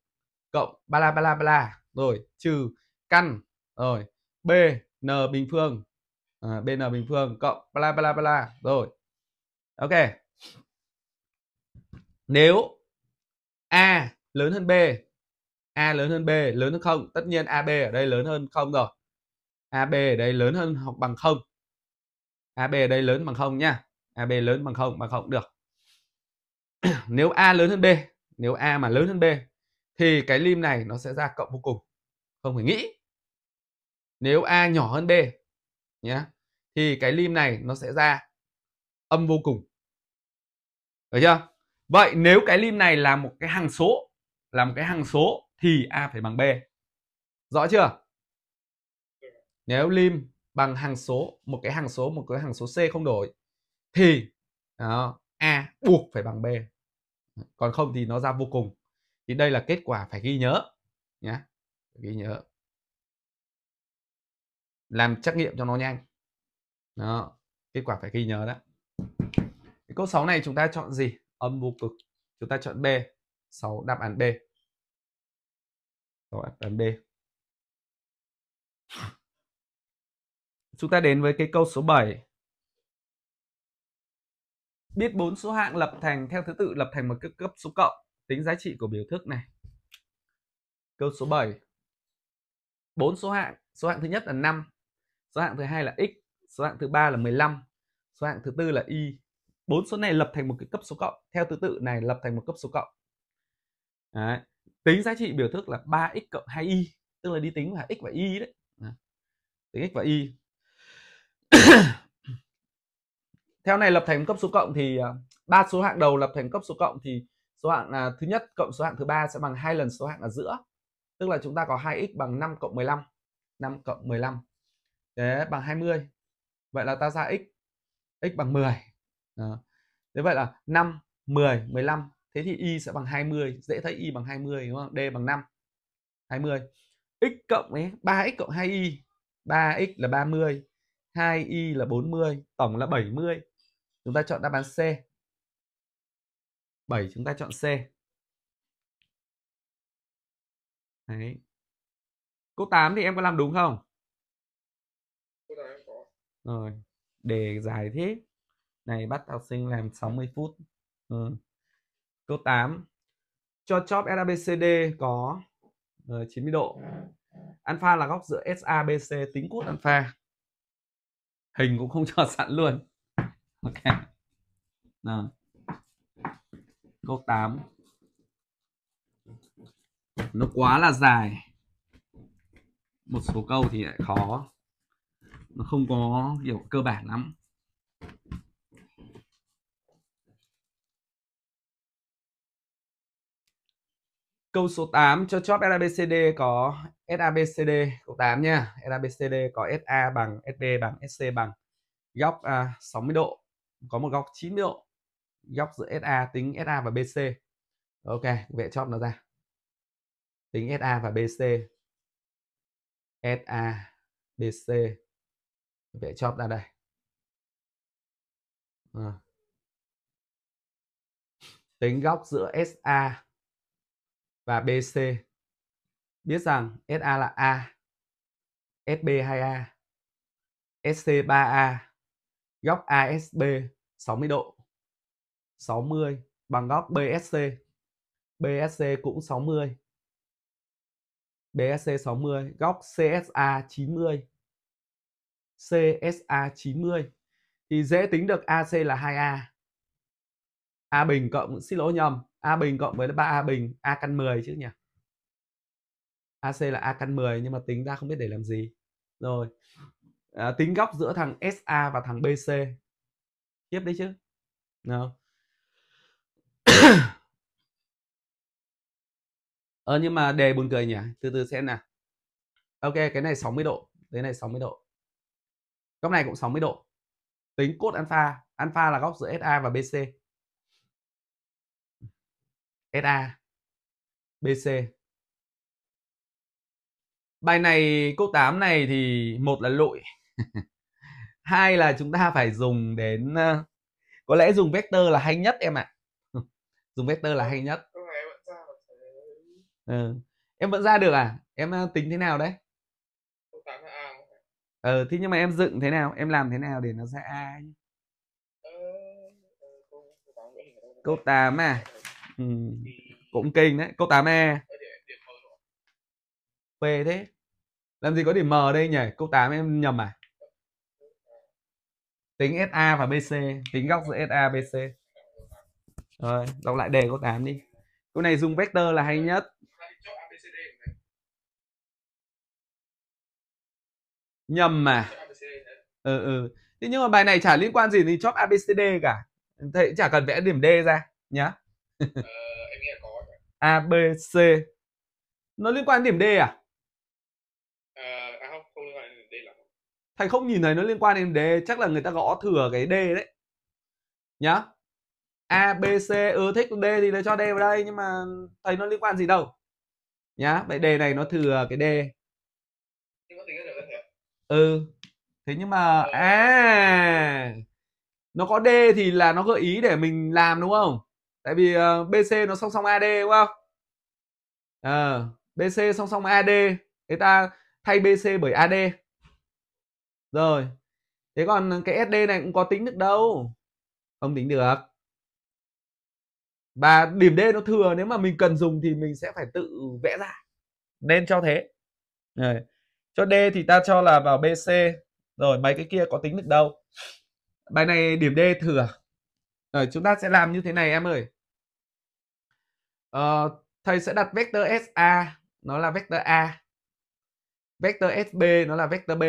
S1: cộng bla bla bla rồi trừ căn rồi b n bình phương uh, b n bình phương cộng bla bla bla rồi ok nếu a lớn hơn b a lớn hơn b lớn hơn không tất nhiên ab ở đây lớn hơn không rồi ab ở đây lớn hơn hoặc bằng không AB ở đây lớn bằng không nhá AB lớn bằng không bằng không được *clears throat* nếu A lớn hơn B nếu A mà lớn hơn B thì cái lim này nó sẽ ra cộng vô cùng không phải nghĩ nếu A nhỏ hơn B nhé thì cái lim này nó sẽ ra âm vô cùng được chưa vậy nếu cái lim này là một cái hằng số là một cái hằng số thì A phải bằng B rõ chưa dạ. nếu lim bằng hằng số một cái hằng số một cái hằng số c không đổi thì đó, a buộc phải bằng b còn không thì nó ra vô cùng thì đây là kết quả phải ghi nhớ nhé ghi nhớ làm trắc nghiệm cho nó nhanh đó kết quả phải ghi nhớ đó cái câu 6 này chúng ta chọn gì âm vô cực chúng ta chọn b 6 đáp án b đáp án b Chúng ta đến với cái câu số 7. Biết bốn số hạng lập thành theo thứ tự lập thành một cấp cấp số cộng, tính giá trị của biểu thức này. Câu số 7. Bốn số hạng, số hạng thứ nhất là 5, số hạng thứ hai là x, số hạng thứ ba là 15, số hạng thứ tư là y. Bốn số này lập thành một cái cấp số cộng, theo thứ tự này lập thành một cấp số cộng. Đấy. Tính giá trị biểu thức là 3x cộng 2y, tức là đi tính là x và y đấy. Đấy. Tính x và y *coughs* theo này lập thành cấp số cộng thì à, ba số hạng đầu lập thành cấp số cộng thì số hạng à, thứ nhất cộng số hạng thứ ba sẽ bằng hai lần số hạng ở giữa tức là chúng ta có 2x bằng 5 cộng 15 5 cộng 15 thế bằng 20 vậy là ta ra x x bằng 10 Đó. thế vậy là 5 10 15 thế thì y sẽ bằng 20 dễ thấy y bằng 20 đúng không d bằng 5 20 x cộng ấy 3x cộng 2y 3x là 30 2y là 40, tổng là 70. Chúng ta chọn đáp án C. 7 chúng ta chọn C. Đấy. Cô 8 thì em có làm đúng không? Rồi, đề dài thế. Này bắt học sinh làm 60 phút. Ừ. Câu 8. Cho chóp SABCD có uh, ờ, 90 độ. Alpha là góc giữa SABC tính cốt alpha hình cũng không *laughs* cho sẵn luôn ok nào câu 8 nó quá là dài một số câu thì lại khó nó không có kiểu cơ bản lắm Câu số 8 cho chóp LABCD có SABCD cộng 8 nha SABCD có SA bằng SB bằng SC bằng góc à, 60 độ có một góc 90 độ góc giữa SA tính SA và BC ok vẽ chóp nó ra tính SA và BC SA BC vẽ chóp ra đây à. tính góc giữa SA và BC biết rằng SA là A, SB 2A, SC 3A, góc ASB 60 độ, 60 bằng góc BSC, BSC cũng 60, BSC 60, góc CSA 90, CSA 90 thì dễ tính được AC là 2A. A bình cộng xin lỗi nhầm, A bình cộng với 3A bình, A căn 10 chứ nhỉ? AC là A căn 10 nhưng mà tính ra không biết để làm gì rồi à, tính góc giữa thằng SA và thằng BC tiếp đấy chứ nào *coughs* ờ nhưng mà đề buồn cười nhỉ từ từ xem nào ok cái này 60 độ cái này 60 độ góc này cũng 60 độ tính cốt alpha alpha là góc giữa SA và BC SA BC bài này câu tám này thì một là lội *laughs* hai là chúng ta phải dùng đến ờ, có lẽ dùng vector là hay nhất em ạ à. *laughs* dùng vector là hay nhất ừ. em vẫn ra được à em ờ, tính thế nào đấy ờ ừ, thế nhưng mà em dựng thế nào em làm thế nào để nó ra a ờ, câu 8 à ừ. cũng kinh đấy câu 8 e phê thế làm gì có điểm m đây nhỉ câu 8 em nhầm à tính SA và BC tính góc giữa SA BC rồi đọc lại đề câu 8 đi câu này dùng vector là hay nhất nhầm mà ừ ừ thế nhưng mà bài này chả liên quan gì thì chóp ABCD cả thầy chả cần vẽ điểm D ra nhá ờ, em nghĩ có A nó liên quan đến điểm D à thầy không nhìn thấy nó liên quan đến d chắc là người ta gõ thừa cái d đấy nhá a b c ưa ừ, thích d thì lấy cho d vào đây nhưng mà thầy nó liên quan gì đâu nhá vậy d này nó thừa cái d ừ thế nhưng mà à nó có d thì là nó gợi ý để mình làm đúng không tại vì uh, ờ, bc nó song song ad đúng không ờ à, bc song song ad người ta thay bc bởi ad rồi thế còn cái sd này cũng có tính được đâu không tính được và điểm d nó thừa nếu mà mình cần dùng thì mình sẽ phải tự vẽ ra nên cho thế rồi. cho d thì ta cho là vào bc rồi mấy cái kia có tính được đâu bài này điểm d thừa rồi chúng ta sẽ làm như thế này em ơi ờ, thầy sẽ đặt vector sa nó là vector a vector sb nó là vector b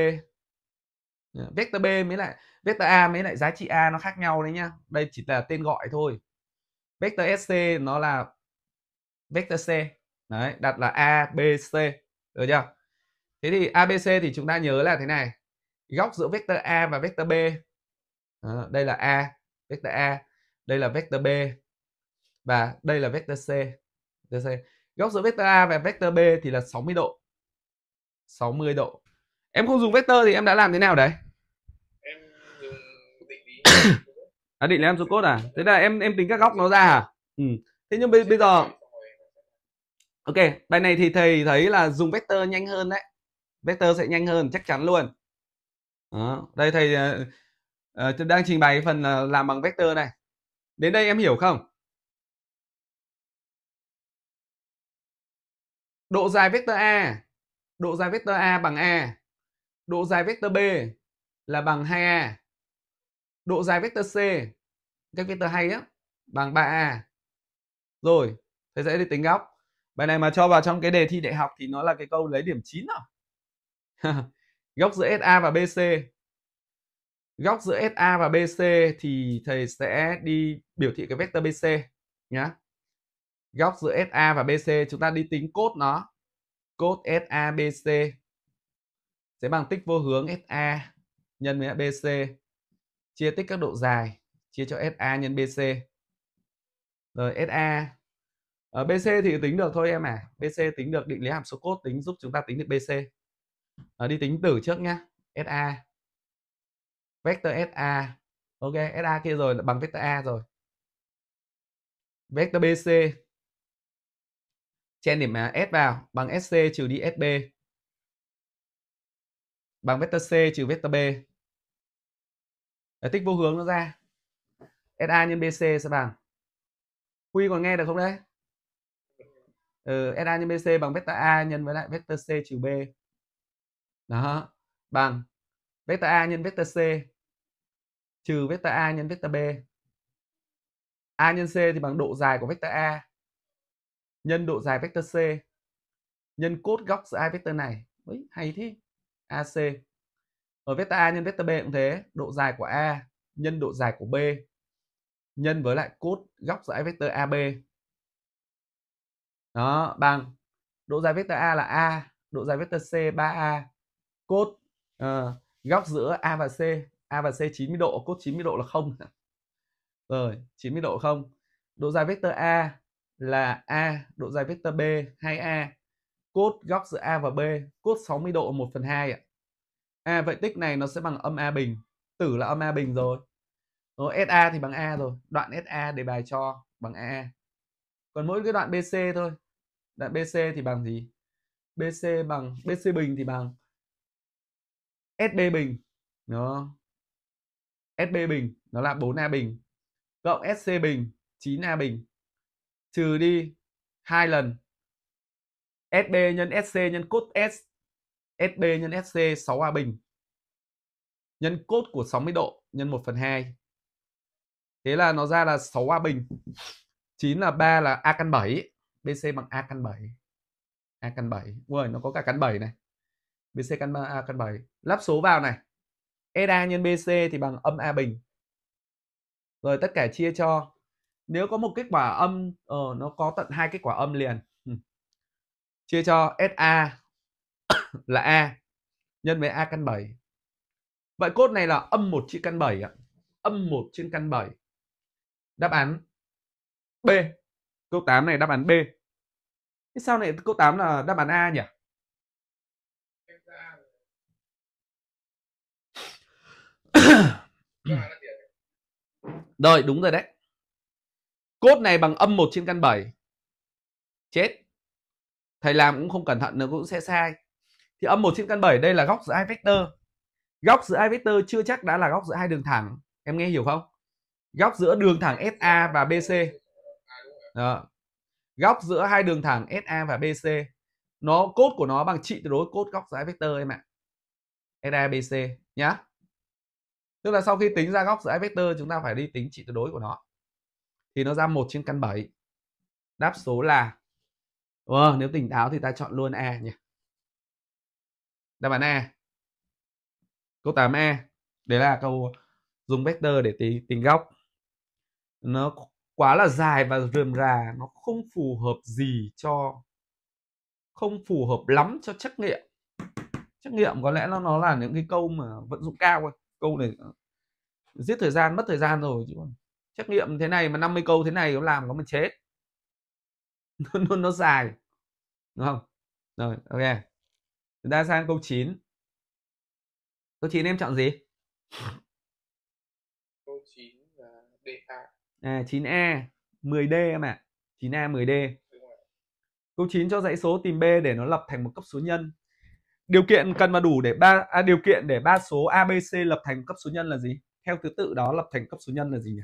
S1: Ờ, vector b mới lại vector a mới lại giá trị a nó khác nhau đấy nhá đây chỉ là tên gọi thôi vector sc nó là vector c đấy đặt là a b c được chưa thế thì abc thì chúng ta nhớ là thế này góc giữa vector a và vector b à, đây là a vector a đây là vector b và đây là vector c vector c góc giữa vector a và vector b thì là 60 độ 60 độ em không dùng vector thì em đã làm thế nào đấy à, định là em số cốt à thế là em em tính các góc nó ra à ừ. thế nhưng bây, bây giờ ok bài này thì thầy thấy là dùng vector nhanh hơn đấy vector sẽ nhanh hơn chắc chắn luôn đó. đây thầy uh, đang trình bày phần uh, làm bằng vector này đến đây em hiểu không độ dài vector a độ dài vector a bằng a độ dài vector b là bằng 2a độ dài vector C các vector hay á bằng 3A rồi thầy sẽ đi tính góc bài này mà cho vào trong cái đề thi đại học thì nó là cái câu lấy điểm 9 à *laughs* góc giữa SA và BC góc giữa SA và BC thì thầy sẽ đi biểu thị cái vector BC nhá góc giữa SA và BC chúng ta đi tính cốt nó cốt SABC sẽ bằng tích vô hướng SA nhân với BC chia tích các độ dài chia cho SA nhân BC rồi SA ở ờ, BC thì tính được thôi em à BC tính được định lý hàm số cốt tính giúp chúng ta tính được BC ở ờ, đi tính tử trước nhá SA vector SA ok SA kia rồi là bằng vector A rồi vector BC chen điểm à, S vào bằng SC trừ đi SB bằng vector C trừ vector B để tích vô hướng nó ra. SA nhân BC sẽ bằng. Huy còn nghe được không đấy? Ừ, SA nhân BC bằng vector A nhân với lại vector C trừ B. Đó, bằng vector A nhân vector C trừ vector A nhân vector B. A nhân C thì bằng độ dài của vector A nhân độ dài vector C nhân cốt góc giữa hai vector này. Đấy, hay thế. AC ở vector a nhân vector b cũng thế độ dài của a nhân độ dài của b nhân với lại cốt góc dãy vector ab đó bằng độ dài vector a là a độ dài vector c 3a cốt uh, góc giữa a và c a và c 90 độ cốt 90 độ là không *laughs* rồi 90 độ không độ dài vector a là a độ dài vector b 2a cốt góc giữa a và b cốt 60 độ 1 phần 2 ạ À vậy tích này nó sẽ bằng âm A bình. Tử là âm A bình rồi. Rồi SA thì bằng A rồi. Đoạn SA đề bài cho bằng A. Còn mỗi cái đoạn BC thôi. Đoạn BC thì bằng gì? BC bằng BC bình thì bằng SB bình. Nó SB bình nó là 4A bình cộng SC bình 9A bình trừ đi hai lần SB nhân SC nhân cốt S SD nhân SC 6A bình nhân cốt của 60 độ nhân 1 phần 2. Thế là nó ra là 6A bình. 9 là 3 là A căn 7. BC bằng A căn 7. A căn 7. Ui, nó có cả căn 7 này. BC căn 3, A căn 7. Lắp số vào này. eda nhân BC thì bằng âm A bình. Rồi tất cả chia cho. Nếu có một kết quả âm, ờ, nó có tận hai kết quả âm liền. Ừ. Chia cho SA *coughs* là A nhân với A căn 7. Vậy cốt này là âm 1 trên căn 7 ạ. Âm 1 trên căn 7. Đáp án B. Câu 8 này đáp án B. Thế sao này câu 8 là đáp án A nhỉ? *coughs* rồi, đúng rồi đấy. Cốt này bằng âm 1 trên căn 7. Chết. Thầy làm cũng không cẩn thận nữa cũng sẽ sai thì âm 1 trên căn 7 đây là góc giữa hai vector góc giữa hai vector chưa chắc đã là góc giữa hai đường thẳng em nghe hiểu không góc giữa đường thẳng SA và BC Đó. góc giữa hai đường thẳng SA và BC nó cốt của nó bằng trị tuyệt đối cốt góc giữa hai vector em ạ SA BC nhá tức là sau khi tính ra góc giữa hai vector chúng ta phải đi tính trị tuyệt đối của nó thì nó ra 1 trên căn 7 đáp số là ờ, nếu tỉnh táo thì ta chọn luôn E nhỉ đáp án A câu 8A đấy là câu dùng vector để tính, tính góc nó quá là dài và rườm rà nó không phù hợp gì cho không phù hợp lắm cho trắc nghiệm trắc nghiệm có lẽ nó nó là những cái câu mà vận dụng cao thôi câu này ờ, giết thời gian mất thời gian rồi chứ trắc nghiệm thế này mà 50 câu thế này nó làm nó mà chết *laughs* nó, nó, nó dài đúng không rồi ok Chúng ta sang câu 9. Câu 9 em chọn gì?
S2: Câu 9 là DA.
S1: À 9A, 10D em ạ. À. 9A 10D. Câu 9 cho dãy số tìm B để nó lập thành một cấp số nhân. Điều kiện cần và đủ để ba à, điều kiện để ba số ABC lập thành cấp số nhân là gì? Theo thứ tự đó lập thành cấp số nhân là gì nhỉ?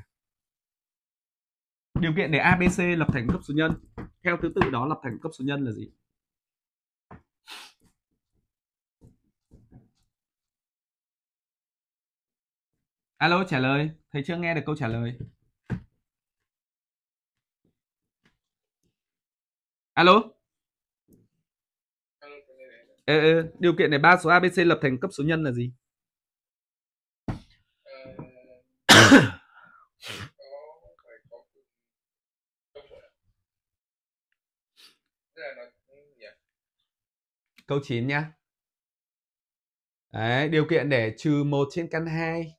S1: Điều kiện để ABC lập thành cấp số nhân theo thứ tự đó lập thành cấp số nhân là gì? Alo trả lời, thầy chưa nghe được câu trả lời. Alo. Ờ, điều kiện để ba số ABC lập thành cấp số nhân là gì? Câu 9 nhá. Đấy, điều kiện để trừ 1 trên căn 2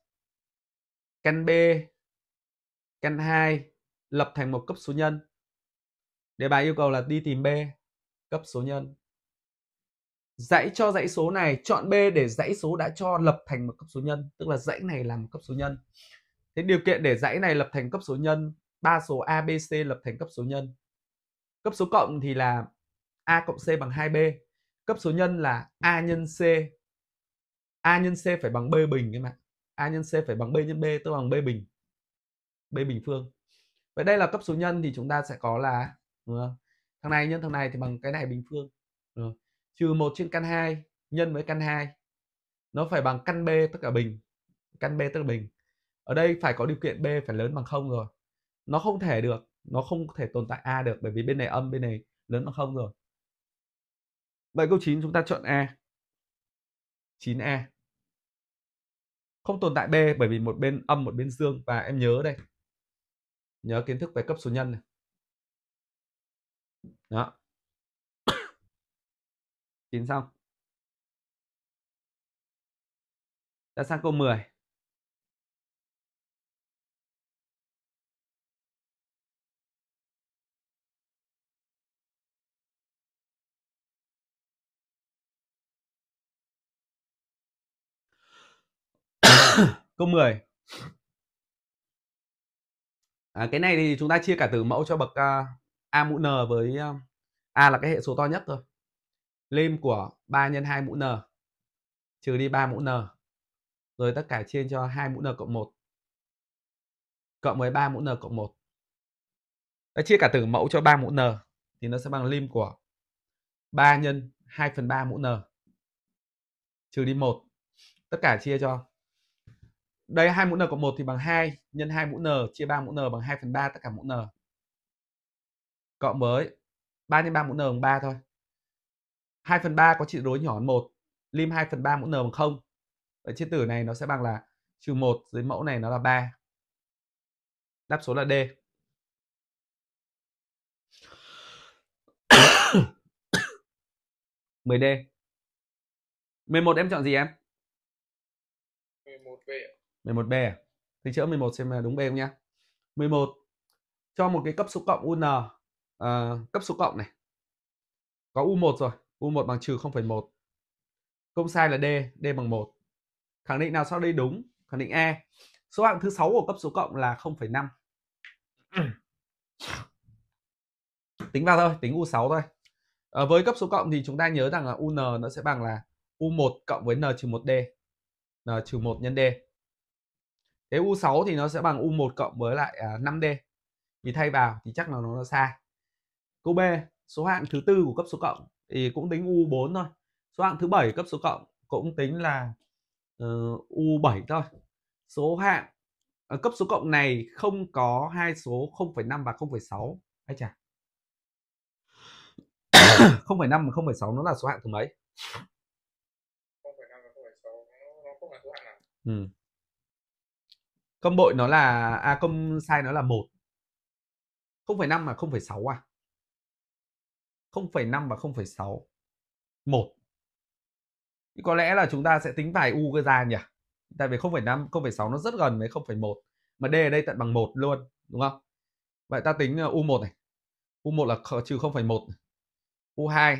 S1: căn B, căn 2 lập thành một cấp số nhân. Đề bài yêu cầu là đi tìm B, cấp số nhân. Dãy cho dãy số này, chọn B để dãy số đã cho lập thành một cấp số nhân, tức là dãy này là một cấp số nhân. Thế điều kiện để dãy này lập thành cấp số nhân, ba số A, B, C lập thành cấp số nhân. Cấp số cộng thì là A cộng C bằng 2B. Cấp số nhân là A nhân C. A nhân C phải bằng B bình các bạn a nhân c phải bằng b nhân b tôi bằng b bình b bình phương vậy đây là cấp số nhân thì chúng ta sẽ có là đúng không? thằng này nhân thằng này thì bằng cái này bình phương đúng không? trừ một trên căn 2 nhân với căn 2 nó phải bằng căn b tất cả bình căn b tất cả bình ở đây phải có điều kiện b phải lớn bằng không rồi nó không thể được nó không thể tồn tại a được bởi vì bên này âm bên này lớn bằng không rồi vậy câu 9 chúng ta chọn a 9a không tồn tại b bởi vì một bên âm một bên dương và em nhớ đây nhớ kiến thức về cấp số nhân này đó *coughs* chín xong
S2: đã sang câu 10 *coughs* câu 10
S1: à, cái này thì chúng ta chia cả từ mẫu cho bậc uh, a mũ n với uh, a là cái hệ số to nhất thôi lim của 3 nhân 2 mũ n trừ đi 3 mũ n rồi tất cả chia cho 2 mũ n cộng 1 cộng với 3 mũ n cộng 1 ta chia cả từ mẫu cho 3 mũ n thì nó sẽ bằng lim của 3 nhân 2 phần 3 mũ n trừ đi 1 tất cả chia cho đây hai mũ n cộng 1 thì bằng 2 nhân 2 mũ n chia 3 mũ n bằng 2 phần 3 tất cả mũ n cộng với 3 nhân 3 mũ n bằng 3 thôi 2 phần 3 có trị đối nhỏ hơn 1 lim 2 phần 3 mũ n bằng 0 ở trên tử này nó sẽ bằng là trừ 1 dưới mẫu này nó là 3 đáp số là D *coughs* mười D 11 em chọn gì em 11B thì chữa 11 xem đúng B không nhá 11 cho một cái cấp số cộng UN à, ờ, cấp số cộng này có U1 rồi U1 bằng trừ 0,1 công sai là D D bằng 1 khẳng định nào sau đây đúng khẳng định E số hạng thứ 6 của cấp số cộng là 0,5 *clears throat* tính vào thôi tính U6 thôi à, với cấp số cộng thì chúng ta nhớ rằng là UN nó sẽ bằng là U1 cộng với N trừ 1D N trừ 1 nhân D thế U6 thì nó sẽ bằng U1 cộng với lại à, 5D vì thay vào thì chắc là nó, nó sai câu B số hạng thứ tư của cấp số cộng thì cũng tính U4 thôi số hạng thứ bảy cấp số cộng cũng tính là uh, ờ, U7 thôi số hạng ở ờ, cấp số cộng này không có hai số 0,5 và 0,6 ấy chà 0,5 *coughs* và 0,6 nó là số hạng thứ mấy
S2: 0,5 và 0,6 nó không là số hạng nào
S1: ừ công bội nó là à công sai nó là một không phải năm mà không phải sáu à không phải năm và không phải sáu một có lẽ là chúng ta sẽ tính vài u cái ra nhỉ tại vì không phải năm không phải sáu nó rất gần với không phải một mà d ở đây tận bằng một luôn đúng không vậy ta tính à, u một này u một là trừ không phải một u hai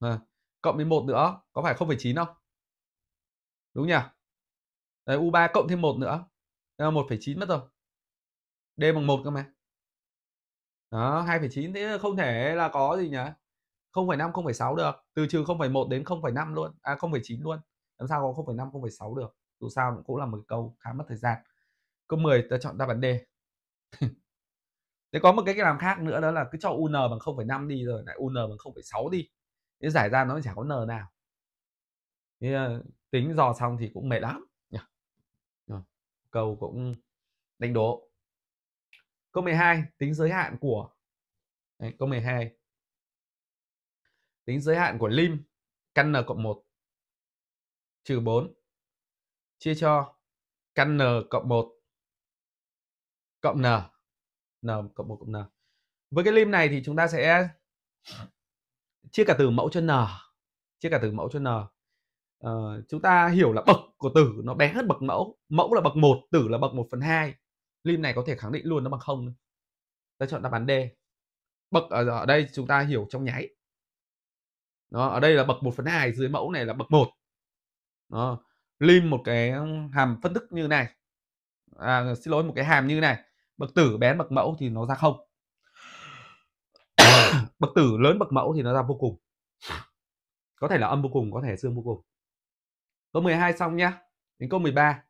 S1: à, cộng với một nữa có phải không phải chín không đúng nhỉ Đấy, u 3 cộng thêm một nữa 1,9 ờ, mất rồi D bằng 1 cơ mà đó 2,9 thế không thể là có gì nhỉ 0,5 0,6 được từ trừ 0,1 đến 0,5 luôn à 0,9 luôn làm sao có 0,5 0,6 được dù sao cũng, cũng là một câu khá mất thời gian câu 10 ta chọn đáp án D *laughs* thế có một cái cách làm khác nữa đó là cứ cho UN bằng 0,5 đi rồi lại UN bằng 0,6 đi thế giải ra nó chả có N nào thế, ờ, tính dò xong thì cũng mệt lắm câu cũng đánh đố câu 12 tính giới hạn của Đấy, câu 12 tính giới hạn của lim căn n cộng 1 trừ 4 chia cho căn n cộng 1 cộng n n cộng 1 cộng n với cái lim này thì chúng ta sẽ chia cả từ mẫu cho n chia cả từ mẫu cho n uh, chúng ta hiểu là bậc của tử nó bé hơn bậc mẫu mẫu là bậc 1 tử là bậc 1 phần hai lim này có thể khẳng định luôn nó bằng không ta chọn đáp án D bậc ở, ở đây chúng ta hiểu trong nháy đó, ở đây là bậc 1 phần hai dưới mẫu này là bậc 1 đó, lim một cái ừ, hàm phân tích như này à, xin lỗi một cái hàm như này bậc tử bé bậc mẫu thì nó ra không *coughs* bậc tử lớn bậc mẫu thì nó ra vô cùng có thể là âm vô cùng có thể dương vô cùng Câu 12 xong nhá. Đến câu 13.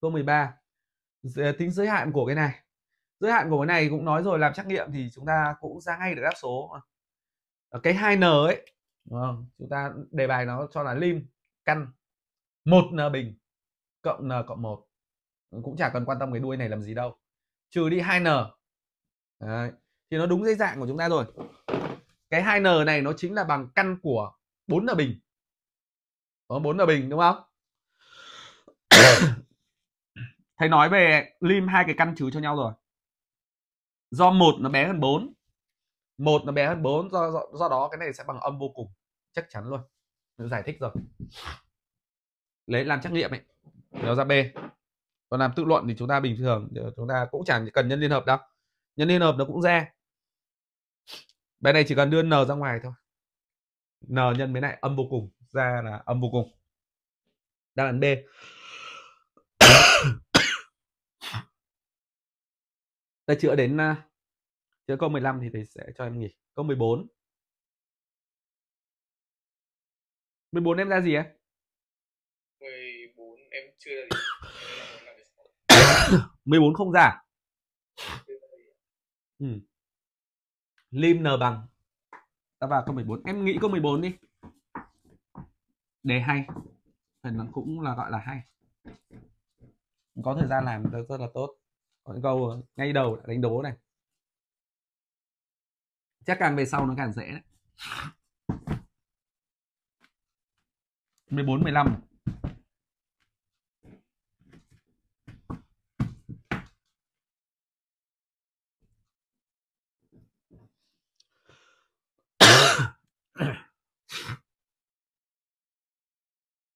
S1: Câu 13. Tính giới hạn của cái này. Giới hạn của cái này cũng nói rồi làm trắc nghiệm thì chúng ta cũng ra ngay được đáp số. Ờ, cái 2n ấy, đúng không? Chúng ta đề bài nó cho là lim căn 1n bình cộng n cộng 1. Cũng chả cần quan tâm cái đuôi này làm gì đâu. Trừ đi 2n. Đấy. Thì nó đúng dây dạng của chúng ta rồi. Cái 2n này nó chính là bằng căn của 4n bình có bốn là bình đúng không *coughs* thầy nói về lim hai cái căn trừ cho nhau rồi do một nó bé hơn bốn một nó bé hơn bốn do, do do đó cái này sẽ bằng âm vô cùng chắc chắn luôn nó giải thích rồi lấy làm trắc nghiệm ấy nó ra b còn làm tự luận thì chúng ta bình thường chúng ta cũng chẳng cần nhân liên hợp đâu nhân liên hợp nó cũng ra bài này chỉ cần đưa n ra ngoài thôi n nhân với này âm vô cùng ra là âm vô cùng đáp án B ta *coughs* chữa đến à, chữa câu 15 thì thầy sẽ cho em nghỉ câu 14 14 em ra gì em
S2: 14 em chưa
S1: ra gì 14 *coughs* không ra ừ. Lim N bằng Ta vào câu 14 Em nghĩ câu 14 đi đề hay phần nó cũng là gọi là hay có thời gian làm rất, rất là tốt còn câu ngay đầu đánh đố này chắc càng về sau nó càng dễ đấy 14 15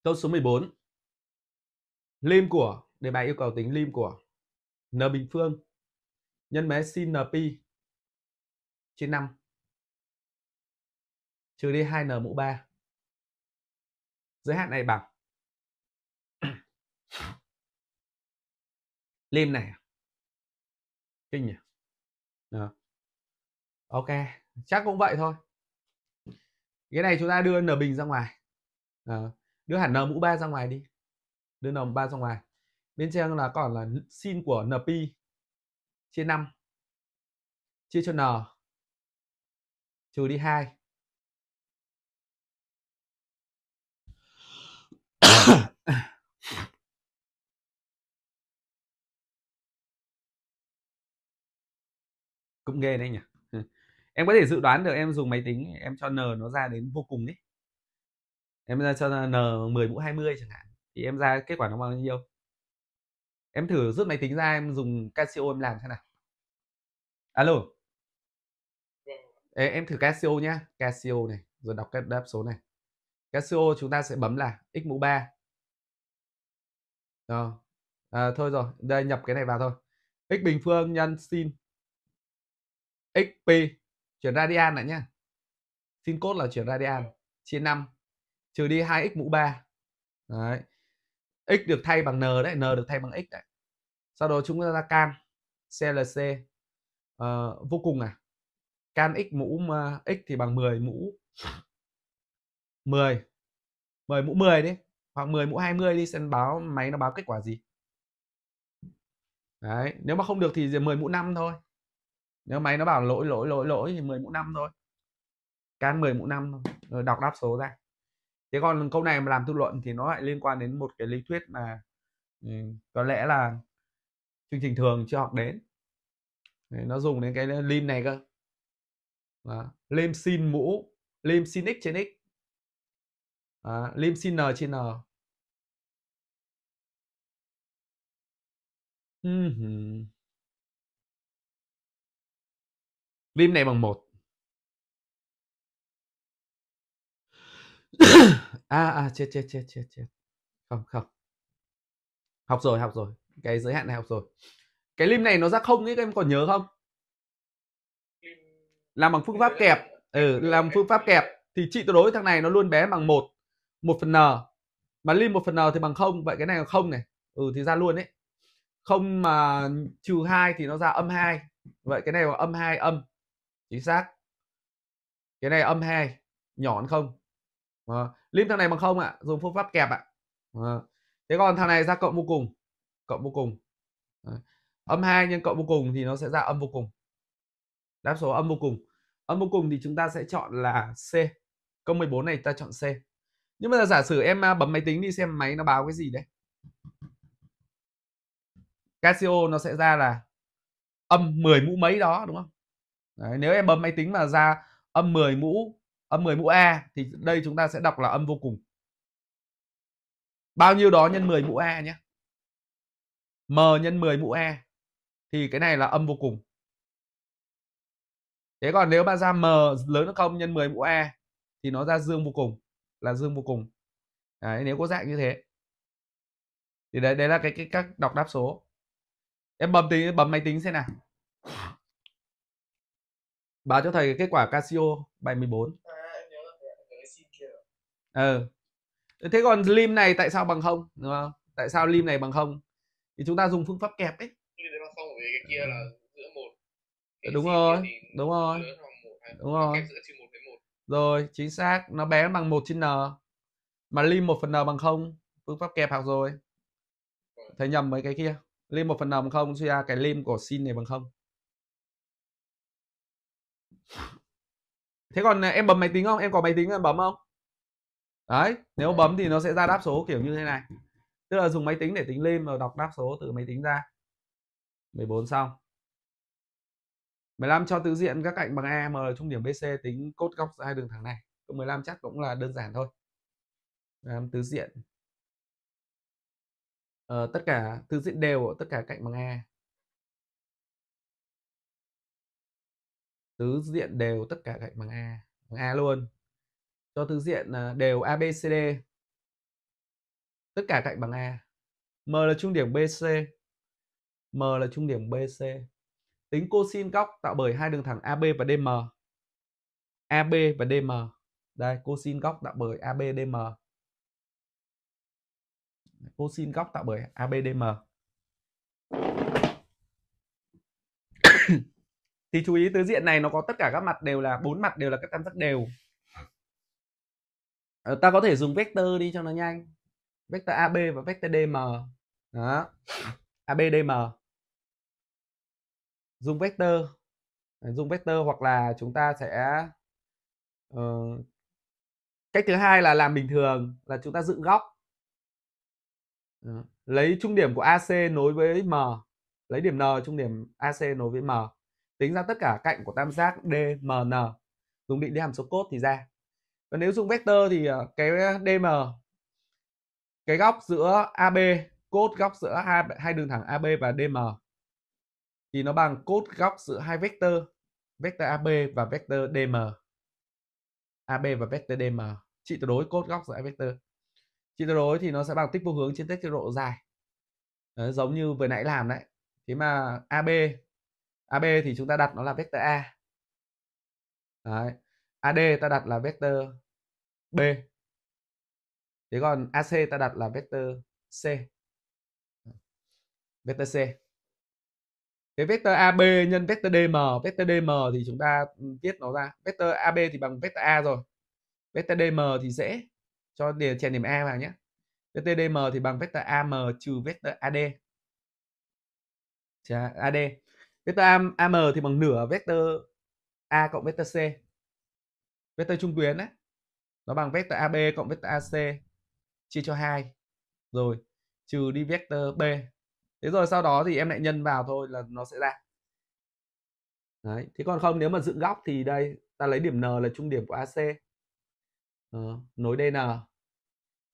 S1: Câu số 14. Lim của đề bài yêu cầu tính lim của n bình phương nhân với sin np trên 5 trừ đi 2n mũ 3.
S2: Giới hạn này bằng *coughs* lim này à? kinh nhỉ Đó.
S1: ok chắc cũng vậy thôi cái này chúng ta đưa n bình ra ngoài Đó đưa hẳn n mũ 3 ra ngoài đi đưa n mũ 3 ra ngoài bên trên là còn là sin của np chia 5 chia cho n trừ đi 2 *coughs* cũng ghê đấy nhỉ *laughs* em có thể dự đoán được em dùng máy tính em cho n nó ra đến vô cùng đấy em ra cho n 10 mũ 20 chẳng hạn thì em ra kết quả nó bao nhiêu em thử rút máy tính ra em dùng casio em làm thế nào alo Ê, em thử casio nhá casio này rồi đọc các đáp số này casio chúng ta sẽ bấm là x mũ 3 rồi à, thôi rồi đây nhập cái này vào thôi x bình phương nhân sin xp chuyển radian lại nhá sin cốt là chuyển radian chia 5 trừ đi 2x mũ 3 đấy x được thay bằng n đấy n được thay bằng x đấy sau đó chúng ta ra can CLC uh, ờ, vô cùng à can x mũ uh, x thì bằng 10 mũ 10 10 mũ 10 đi hoặc 10 mũ 20 đi xem báo máy nó báo kết quả gì đấy nếu mà không được thì 10 mũ 5 thôi nếu máy nó bảo lỗi lỗi lỗi lỗi thì 10 mũ 5 thôi can 10 mũ 5 thôi. rồi đọc đáp số ra thế còn câu này mà làm tư luận thì nó lại liên quan đến một cái lý thuyết mà um, có lẽ là chương trình thường chưa học đến nó dùng đến cái lim này cơ đó. lim sin mũ lim sin x trên x đó. lim sin n trên n
S2: lim này bằng một
S1: *coughs* à à chết chết chết chết chết không không học rồi học rồi cái giới hạn này học rồi cái lim này nó ra không ấy các em còn nhớ không làm bằng phương pháp kẹp ừ, làm phương pháp kẹp thì trị tuyệt đối thằng này nó luôn bé bằng một một phần n mà lim một phần n thì bằng không vậy cái này là không này ừ thì ra luôn đấy không mà trừ hai thì nó ra âm hai vậy cái này là âm hai âm chính xác cái này âm hai nhỏ hơn không Ờ, lim thằng này bằng không ạ à. dùng phương pháp kẹp ạ à. thế còn thằng này ra cộng vô cùng cộng vô cùng à. âm 2 nhân cộng vô cùng thì nó sẽ ra âm vô cùng đáp số âm vô cùng âm vô cùng thì chúng ta sẽ chọn là C câu 14 này ta chọn C nhưng mà giả sử em à, bấm máy tính đi xem máy nó báo cái gì đấy Casio nó sẽ ra là âm 10 mũ mấy đó đúng không? Đấy, nếu em bấm máy tính mà ra âm 10 mũ âm 10 mũ A thì đây chúng ta sẽ đọc là âm vô cùng. Bao nhiêu đó nhân 10 mũ A nhé. M nhân 10 mũ A thì cái này là âm vô cùng. Thế còn nếu bạn ra M lớn hơn không nhân 10 mũ A thì nó ra dương vô cùng, là dương vô cùng. Đấy, nếu có dạng như thế. Thì đấy, đấy là cái, cái các đọc đáp số. Em bấm tính bấm máy tính xem nào. Báo cho thầy cái kết quả Casio 74 ừ. thế còn lim này tại sao bằng không đúng không tại sao lim này bằng không thì chúng ta dùng phương pháp kẹp ấy
S2: bằng không với cái kia là giữa một ờ,
S1: cái đúng, rồi. đúng rồi đúng rồi đúng rồi rồi chính xác nó bé bằng 1 trên n mà lim 1 phần n bằng không phương pháp kẹp học rồi vâng. thấy nhầm mấy cái kia lim 1 phần n bằng không suy ra cái lim của sin này bằng không thế còn em bấm máy tính không em có máy tính em bấm không đấy nếu bấm thì nó sẽ ra đáp số kiểu như thế này tức là dùng máy tính để tính lim rồi đọc đáp số từ máy tính ra 14 xong 15 cho tứ diện các cạnh bằng AM e trung điểm BC tính cốt góc hai đường thẳng này câu 15 chắc cũng là đơn giản thôi làm tứ diện ờ, tất cả tứ diện đều ở tất cả cạnh bằng A e. tứ diện đều tất cả cạnh bằng A e. bằng A luôn cho thứ diện à, đều ABCD tất cả cạnh bằng A M là trung điểm BC M là trung điểm BC tính cosin góc tạo bởi hai đường thẳng AB và DM AB và DM đây cosin góc tạo bởi AB DM cosin góc tạo bởi AB DM *coughs* thì chú ý tứ diện này nó có tất cả các mặt đều là bốn mặt đều là các tam giác đều Ờ, ta có thể dùng vector đi cho nó nhanh vector ab và vector dm đó abdm dùng vector dùng vector hoặc là chúng ta sẽ uh, cách thứ hai là làm bình thường là chúng ta dựng góc đó. lấy trung điểm của ac nối với m lấy điểm n trung điểm ac nối với m tính ra tất cả cạnh của tam giác dmn dùng định lý hàm số cốt thì ra và nếu dùng vector thì à, cái dm cái góc giữa ab cốt góc giữa hai, hai đường thẳng ab và dm thì nó bằng cốt góc giữa hai vector vector ab và vector dm ab và vector dm trị tuyệt đối cốt góc giữa hai vector trị tuyệt đối thì nó sẽ bằng tích vô hướng trên tích tiết độ dài Đấy, giống như vừa nãy làm đấy thế mà ab ab thì chúng ta đặt nó là vector a đấy AD ta đặt là vector B thế còn AC ta đặt là vector C vector C cái vector AB nhân vector DM vector DM thì chúng ta ừ, viết nó ra vector AB thì bằng vector A rồi vector DM thì dễ cho để chèn điểm A vào nhé vector DM thì bằng vector AM trừ vector AD Chà, AD vector AM thì bằng nửa vector A cộng vector C vector trung tuyến ấy nó bằng vector AB cộng vector AC chia cho 2 rồi trừ đi vector B thế rồi sau đó thì em lại nhân vào thôi là nó sẽ ra đấy thế còn không nếu mà dựng góc thì đây ta lấy điểm N là trung điểm của AC ờ, nối DN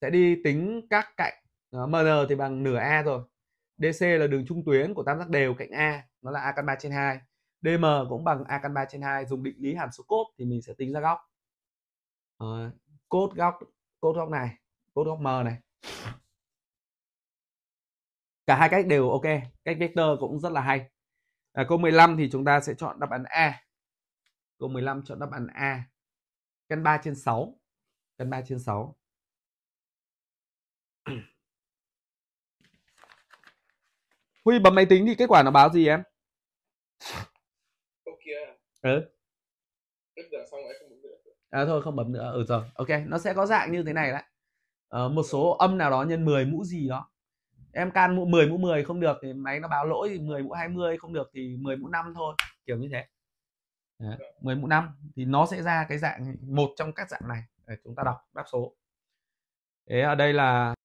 S1: sẽ đi tính các cạnh đó, ờ, MN thì bằng nửa A rồi DC là đường trung tuyến của tam giác đều cạnh A nó là A căn 3 trên 2 DM cũng bằng A căn 3 trên 2 dùng định lý hàm số cốt thì mình sẽ tính ra góc uh, cốt góc cốt góc này cốt góc m này cả hai cách đều ok cách vector cũng rất là hay à, câu 15 thì chúng ta sẽ chọn đáp án A câu 15 chọn đáp án A căn 3 trên 6 căn 3 trên 6 *clears throat* Huy bấm máy tính thì kết quả nó báo gì em? ok kia. Ừ. Tức giờ xong rồi à, thôi không bấm nữa ừ rồi ok nó sẽ có dạng như thế này đấy à, một số âm nào đó nhân 10 mũ gì đó em can mũ 10 mũ 10 không được thì máy nó báo lỗi thì 10 mũ 20 không được thì 10 mũ 5 thôi kiểu như thế Đấy, 10 mũ 5 thì nó sẽ ra cái dạng một trong các dạng này Để chúng ta đọc đáp số thế ở đây là